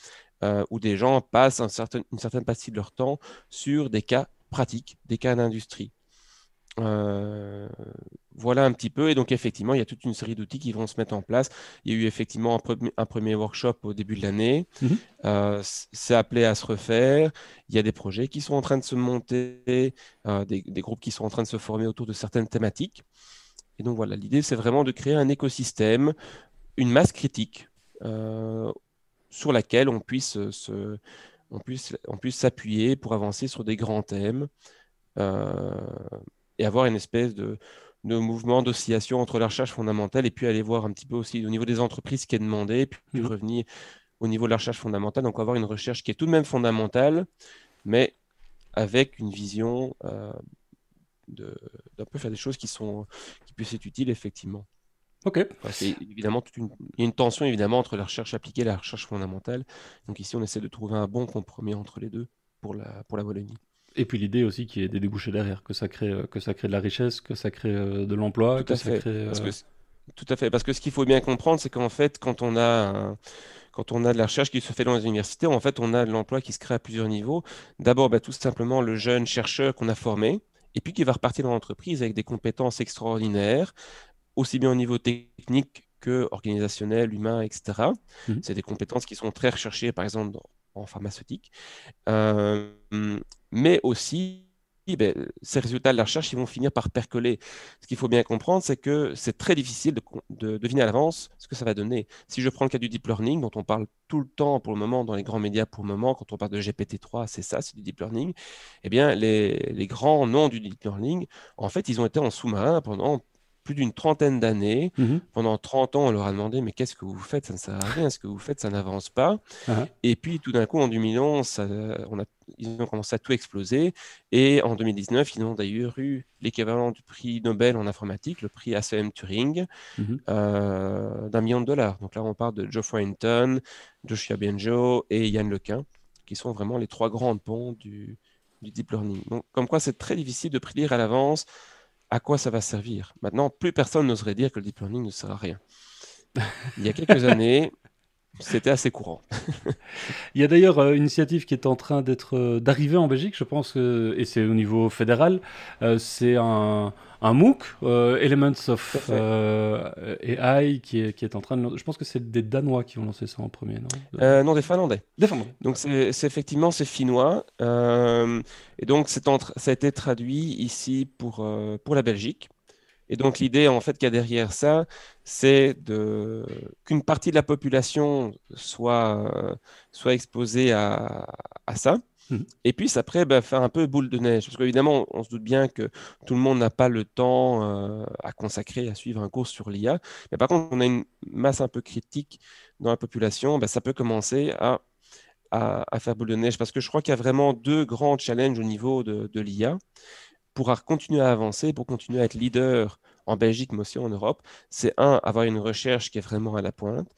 euh, où des gens passent une certaine partie de leur temps sur des cas pratiques, des cas d'industrie. Euh, voilà un petit peu. Et donc, effectivement, il y a toute une série d'outils qui vont se mettre en place. Il y a eu effectivement un, premier workshop au début de l'année. Mhm. Euh, c'est appelé à se refaire. Il y a des projets qui sont en train de se monter, euh, des, groupes qui sont en train de se former autour de certaines thématiques. Et donc, voilà, l'idée, c'est vraiment de créer un écosystème, une masse critique sur laquelle on puisse s'appuyer pour avancer sur des grands thèmes et avoir une espèce de, mouvement, d'oscillation entre la recherche fondamentale et puis aller voir un petit peu aussi au niveau des entreprises ce qui est demandé, puis mhm. revenir au niveau de la recherche fondamentale. Donc avoir une recherche qui est tout de même fondamentale, mais avec une vision euh, d'un peu faire des choses qui, sont, qui puissent être utiles effectivement. Ok. évidemment une, il y a une tension évidemment entre la recherche appliquée et la recherche fondamentale. Donc ici on essaie de trouver un bon compromis entre les deux pour la, pour la Wallonie. Et puis l'idée aussi qu'il y ait des débouchés derrière, que ça crée, que ça crée de la richesse, que ça crée euh, de l'emploi, fait. Euh, tout à fait. Parce que ce qu'il faut bien comprendre, c'est qu'en fait, quand on a quand on a de la recherche qui se fait dans les universités, en fait, on a de l'emploi qui se crée à plusieurs niveaux. D'abord, bah, tout simplement le jeune chercheur qu'on a formé, et puis qui va repartir dans l'entreprise avec des compétences extraordinaires, aussi bien au niveau technique que organisationnel, humain, etc. Mmh. C'est des compétences qui sont très recherchées, par exemple, en pharmaceutique. Euh, mais aussi eh ben, ces résultats de la recherche ils vont finir par percoler. Ce qu'il faut bien comprendre, c'est que c'est très difficile de, deviner à l'avance ce que ça va donner. Si je prends le cas du deep learning, dont on parle tout le temps pour le moment dans les grands médias pour le moment, quand on parle de GPT-3, c'est ça, c'est du deep learning, eh bien, les, grands noms du deep learning, en fait, ils ont été en sous-marin pendant plus d'une trentaine d'années. Mhm. Pendant 30 ans, on leur a demandé Mais qu'est-ce que vous faites Ça ne sert à rien. Ce que vous faites, ça n'avance pas. Ah. Et puis, tout d'un coup, en 2011, on a ils ont commencé à tout exploser. Et en 2019, ils ont d'ailleurs eu l'équivalent du prix Nobel en informatique, le prix ACM Turing, mhm. euh, d'un million de dollars. Donc là, on parle de Geoffrey Hinton, Joshua Bienjo et Yann Lequin, qui sont vraiment les trois grands ponts du, du deep learning. Donc, comme quoi, c'est très difficile de prédire à l'avance à quoi ça va servir. Maintenant, plus personne n'oserait dire que le deep learning ne sert à rien. Il y a quelques années, c'était assez courant. Il y a d'ailleurs euh, une initiative qui est en train d'être euh, d'arriver en Belgique, je pense, et c'est au niveau fédéral. Euh, c'est un, un, MOOC, Elements of AI, qui est, qui est en train de. Je pense que c'est des Danois qui ont lancé ça en premier, non Non, des Finlandais. Des Finlandais. Donc c'est effectivement c'est finnois, et donc c'est ça a été traduit ici pour pour la Belgique. Et donc l'idée en fait qu'il y a derrière ça, c'est de... qu'une partie de la population soit, euh, soit exposée à, à ça. Mmh. Et puis après, bah, faire un peu boule de neige. Parce qu'évidemment, on, on se doute bien que tout le monde n'a pas le temps euh, à consacrer à suivre un cours sur l'IA. Mais par contre, on a une masse un peu critique dans la population. Bah, ça peut commencer à, à, à, faire boule de neige. Parce que je crois qu'il y a vraiment deux grands challenges au niveau de, de l'IA pour continuer à avancer, pour continuer à être leader en Belgique, mais aussi en Europe, c'est un, avoir une recherche qui est vraiment à la pointe,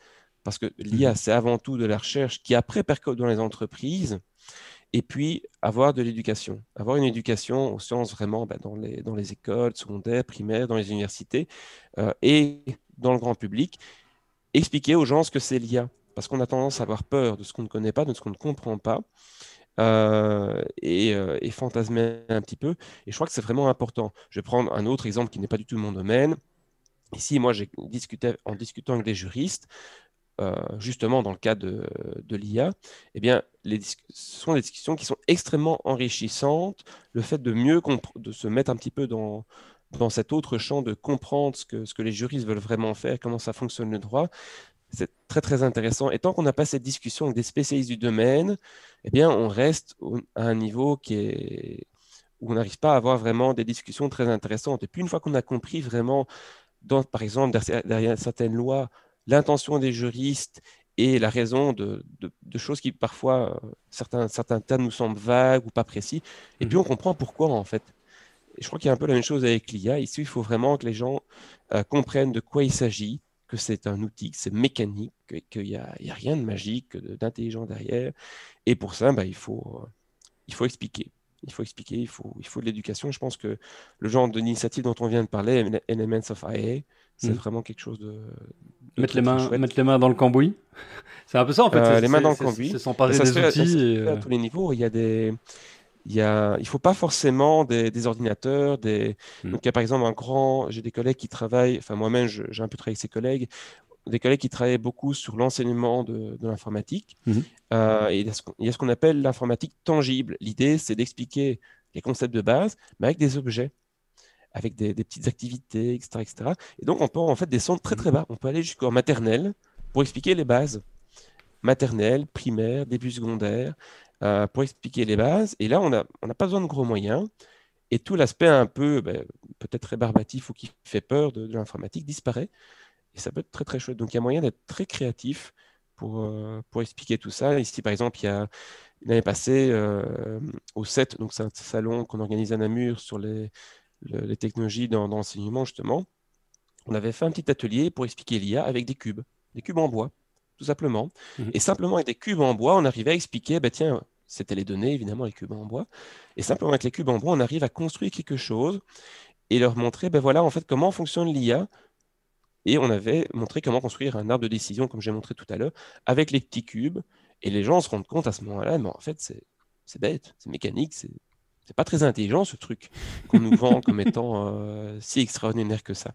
parce que l'IA, mhm. c'est avant tout de la recherche qui après percute dans les entreprises, et puis avoir de l'éducation, avoir une éducation aux sciences vraiment bah, dans, les, écoles secondaires, primaires, dans les universités, euh, et dans le grand public, expliquer aux gens ce que c'est l'IA, parce qu'on a tendance à avoir peur de ce qu'on ne connaît pas, de ce qu'on ne comprend pas. Euh, euh, et, fantasmer un petit peu. Et je crois que c'est vraiment important. Je vais prendre un autre exemple qui n'est pas du tout mon domaine. Ici, moi, j'ai discuté en discutant avec des juristes. Euh, justement dans le cas de, de l'IA, et eh bien, les ce sont des discussions qui sont extrêmement enrichissantes. Le fait de mieux de se mettre un petit peu dans, dans cet autre champ, de comprendre ce que, ce que les juristes veulent vraiment faire, comment ça fonctionne le droit, c'est très, très intéressant. Et tant qu'on n'a pas cette discussion avec des spécialistes du domaine, eh bien, on reste à un niveau où on n'arrive pas à avoir vraiment des discussions très intéressantes. Et puis, une fois qu'on a compris vraiment, par exemple, derrière certaines lois, l'intention des juristes et la raison de, choses qui parfois certains, certains termes nous semblent vagues ou pas précis. Et eh puis mhm. on comprend pourquoi en fait. je crois qu'il y a un peu la même chose avec l'IA. Ici, il faut vraiment que les gens euh, comprennent de quoi il s'agit, que c'est un outil, que c'est mécanique, qu'il n'y a, a, rien de magique, d'intelligent derrière. Et pour ça, bah, il, faut, il faut expliquer. Il faut expliquer, il faut, il faut de l'éducation. Je pense que le genre d'initiative dont on vient de parler, Elements of IA, c'est hmm. vraiment quelque chose de. mettre, les mains, mettre les mains dans le cambouis C'est un peu ça en fait. Euh, les mains dans le cambouis. Se s'emparer des outils. À euh, tous les niveaux. Il y a des, il y faut pas forcément des, ordinateurs, des. Hmm. Donc, il y a par exemple un grand. J'ai des collègues qui travaillent. Enfin, moi-même, j'ai un peu travaillé avec ces collègues. Des collègues qui travaillent beaucoup sur l'enseignement de, l'informatique. Hmm. Euh, et il y a ce qu'on appelle l'informatique tangible. L'idée, c'est d'expliquer les concepts de base, mais avec des objets avec des, petites activités, etc., etc. Et donc, on peut en fait descendre très très bas. On peut aller jusqu'en maternelle pour expliquer les bases. Maternelle, primaire, début secondaire, euh, pour expliquer les bases. Et là, on n'a on pas besoin de gros moyens. Et tout l'aspect un peu ben, peut-être rébarbatif ou qui fait peur de, l'informatique disparaît. Et ça peut être très très chouette. Donc il y a moyen d'être très créatif pour, euh, pour expliquer tout ça. Ici, par exemple, il y a l'année passée euh, au 7, e donc c'est un salon qu'on organise à Namur sur les, technologies dans, dans justement. On avait fait un petit atelier pour expliquer l'IA avec des cubes, des cubes en bois tout simplement. Mhm. Et simplement avec des cubes en bois, on arrivait à expliquer, ben tiens, c'était les données, évidemment, les cubes en bois. Et simplement avec les cubes en bois, on arrive à construire quelque chose et leur montrer, ben voilà, en fait, comment fonctionne l'IA. Et on avait montré comment construire un arbre de décision, comme j'ai montré tout à l'heure, avec les petits cubes. Et les gens se rendent compte à ce moment-là, mais en fait, c'est bête, c'est mécanique, c'est c'est pas très intelligent ce truc qu'on nous vend comme étant euh, si extraordinaire que ça.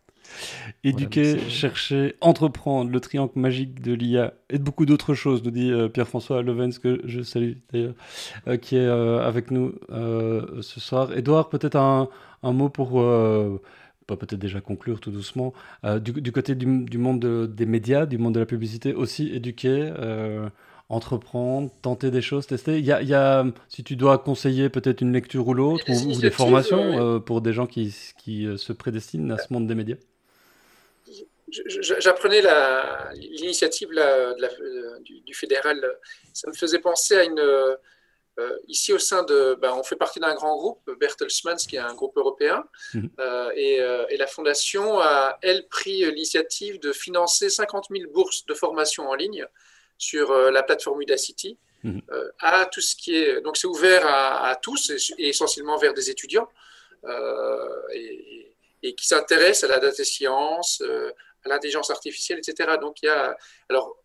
Éduquer, chercher, entreprendre, le triangle magique de l'IA et de beaucoup d'autres choses, nous dit euh, Pierre-François Levens, que je salue d'ailleurs, euh, qui est avec nous ce soir. édouard peut-être un, mot pour pas peut-être déjà conclure tout doucement, du, côté du, monde des médias, du monde de la publicité, aussi éduquer entreprendre, tenter des choses, tester. Il y a, si tu dois conseiller peut-être une lecture ou l'autre, ou, des formations euh, pour des gens qui, euh, se prédestinent à ce monde des médias. J'apprenais l'initiative euh, du, fédéral. Ça me faisait penser à une. ici, au sein de. Ben, on fait partie d'un grand groupe, Bertelsmann, qui est un groupe européen. Mhm. et, et, la fondation a, elle, pris l'initiative de financer 50 000 bourses de formation en ligne sur euh, la plateforme Udacity, mhm. euh, à tout ce qui est. Donc, c'est ouvert à, tous et, essentiellement vers des étudiants euh, et, qui s'intéressent à la data science, à l'intelligence artificielle, etc. Donc, il y a. Alors,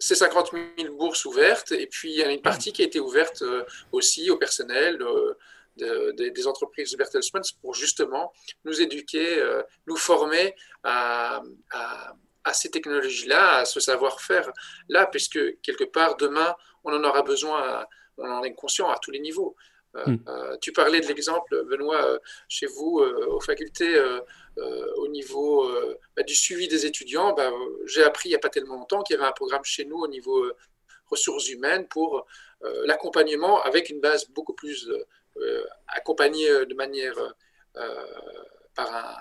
ces 50 000 bourses ouvertes, et puis il y a une partie qui a été ouverte aussi au personnel des entreprises Bertelsmann pour justement nous éduquer, nous former à à ces technologies-là, à ce savoir-faire-là, puisque quelque part, demain, on en aura besoin, on en est conscient à tous les niveaux. Euh, hmm. euh, tu parlais de l'exemple, Benoît, euh, chez vous, aux facultés, au niveau bah, du suivi des étudiants. Bah, j'ai appris il n'y a pas tellement longtemps qu'il y avait un programme chez nous au niveau ressources humaines pour l'accompagnement avec une base beaucoup plus accompagnée de manière par un,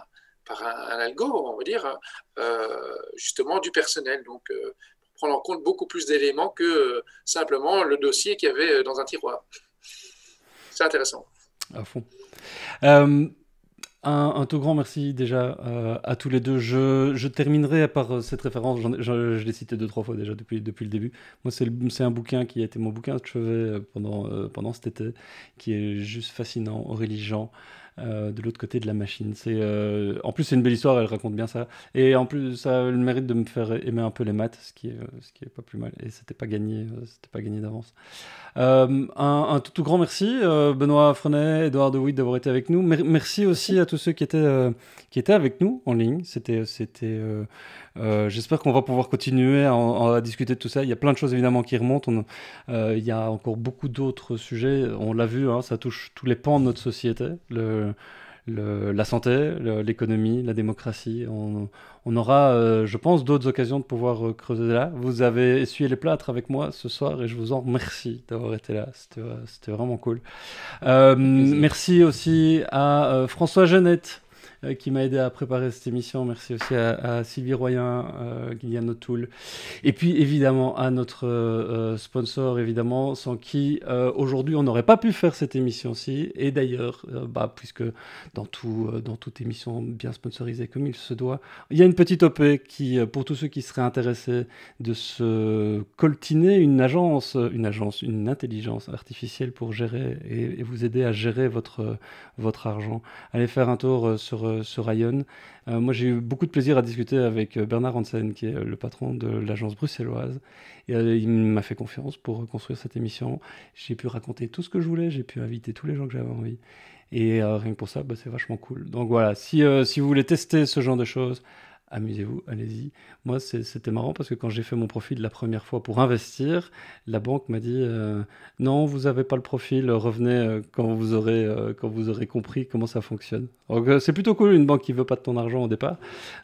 par un, algo, on va dire, euh, justement du personnel. Donc, euh, prendre en compte beaucoup plus d'éléments que euh, simplement le dossier qu'il y avait dans un tiroir. C'est intéressant. À fond. un, tout grand merci déjà à tous les deux. Je, terminerai par cette référence, je, l'ai cité deux, trois fois déjà depuis, le début. Moi, c'est un bouquin qui a été mon bouquin de chevet pendant, pendant cet été, qui est juste fascinant, religieux. Euh, de l'autre côté de la machine. C'est, euh, en plus, c'est une belle histoire, elle raconte bien ça. Et en plus, ça a le mérite de me faire aimer un peu les maths, ce qui est, euh, ce qui est pas plus mal. Et c'était pas gagné, c'était pas gagné d'avance. un, tout, grand merci, Benoît Frenet, Edouard dewitt d'avoir été avec nous. merci aussi à tous ceux qui étaient, qui étaient avec nous en ligne. C'était, c'était euh, j'espère qu'on va pouvoir continuer à, discuter de tout ça. Il y a plein de choses évidemment qui remontent. Euh, il y a encore beaucoup d'autres sujets. On l'a vu, hein, ça touche tous les pans de notre société. la santé, l'économie, la démocratie. On, aura, euh, je pense, d'autres occasions de pouvoir creuser là. Vous avez essuyé les plâtres avec moi ce soir et je vous en remercie d'avoir été là. C'était vraiment cool. merci aussi à François Jeannette euh, qui m'a aidé à préparer cette émission. Merci aussi à, Sylvie Royen, euh, O'Toole. Et puis évidemment à notre euh, euh, sponsor, évidemment, sans qui aujourd'hui on n'aurait pas pu faire cette émission-ci. Et d'ailleurs, bah, puisque dans, tout, dans toute émission bien sponsorisée comme il se doit, il y a une petite OP qui, pour tous ceux qui seraient intéressés de se coltiner une agence, une agence, une intelligence artificielle pour gérer et, et vous aider à gérer votre, votre argent. Allez faire un tour sur ce euh, euh, moi, j'ai eu beaucoup de plaisir à discuter avec euh, Bernard Hansen, qui est le patron de l'agence bruxelloise. Et, il m'a fait confiance pour construire cette émission. J'ai pu raconter tout ce que je voulais, j'ai pu inviter tous les gens que j'avais envie. Et rien que pour ça, bah, c'est vachement cool. Donc voilà, si vous voulez tester ce genre de choses, amusez-vous, allez-y. Moi, c'était marrant parce que quand j'ai fait mon profil la première fois pour investir, la banque m'a dit euh, non, vous n'avez pas le profil, revenez euh, quand vous aurez euh, quand vous aurez compris comment ça fonctionne. c'est plutôt cool une banque qui veut pas de ton argent au départ.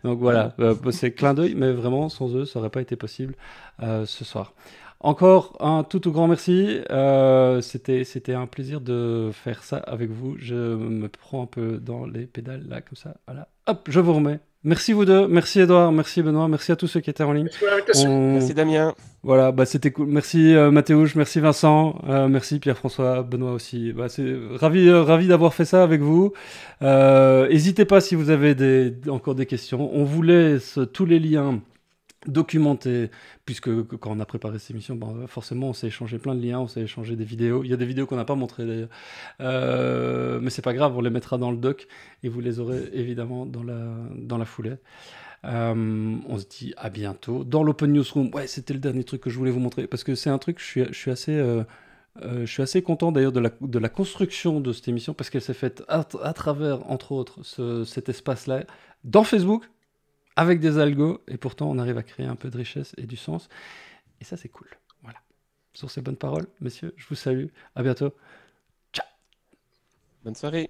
Donc voilà, bah, c'est clin d'œil, mais vraiment sans eux, ça n'aurait pas été possible ce soir. Encore un tout, tout grand merci. C'était un plaisir de faire ça avec vous. Je me prends un peu dans les pédales là, comme ça. Voilà. Hop, je vous remets. Merci vous deux, merci Edouard, merci Benoît, merci à tous ceux qui étaient en ligne. Merci, Damien. Voilà, bah c'était cool. Merci euh, Mathéouche, merci Vincent, euh, merci Pierre-François, Benoît aussi. Bah, c'est ravi, euh, ravi d'avoir fait ça avec vous. N'hésitez pas si vous avez des, encore des questions. On vous laisse tous les liens documenté, puisque quand on a préparé cette émission, ben, forcément on s'est échangé plein de liens, on s'est échangé des vidéos. Il y a des vidéos qu'on n'a pas montrées d'ailleurs, euh, mais c'est pas grave, on les mettra dans le doc et vous les aurez évidemment dans la, dans la foulée. Euh, on se dit à bientôt. Dans l'Open Newsroom, ouais, c'était le dernier truc que je voulais vous montrer, parce que c'est un truc, je suis, je suis assez... Euh, je suis assez content d'ailleurs de la, de la, construction de cette émission parce qu'elle s'est faite à, travers, entre autres, cet espace-là dans Facebook, avec des algos, et pourtant on arrive à créer un peu de richesse et du sens. Et ça, c'est cool. Voilà. Sur ces bonnes paroles, messieurs, je vous salue. À bientôt. Ciao. Bonne soirée.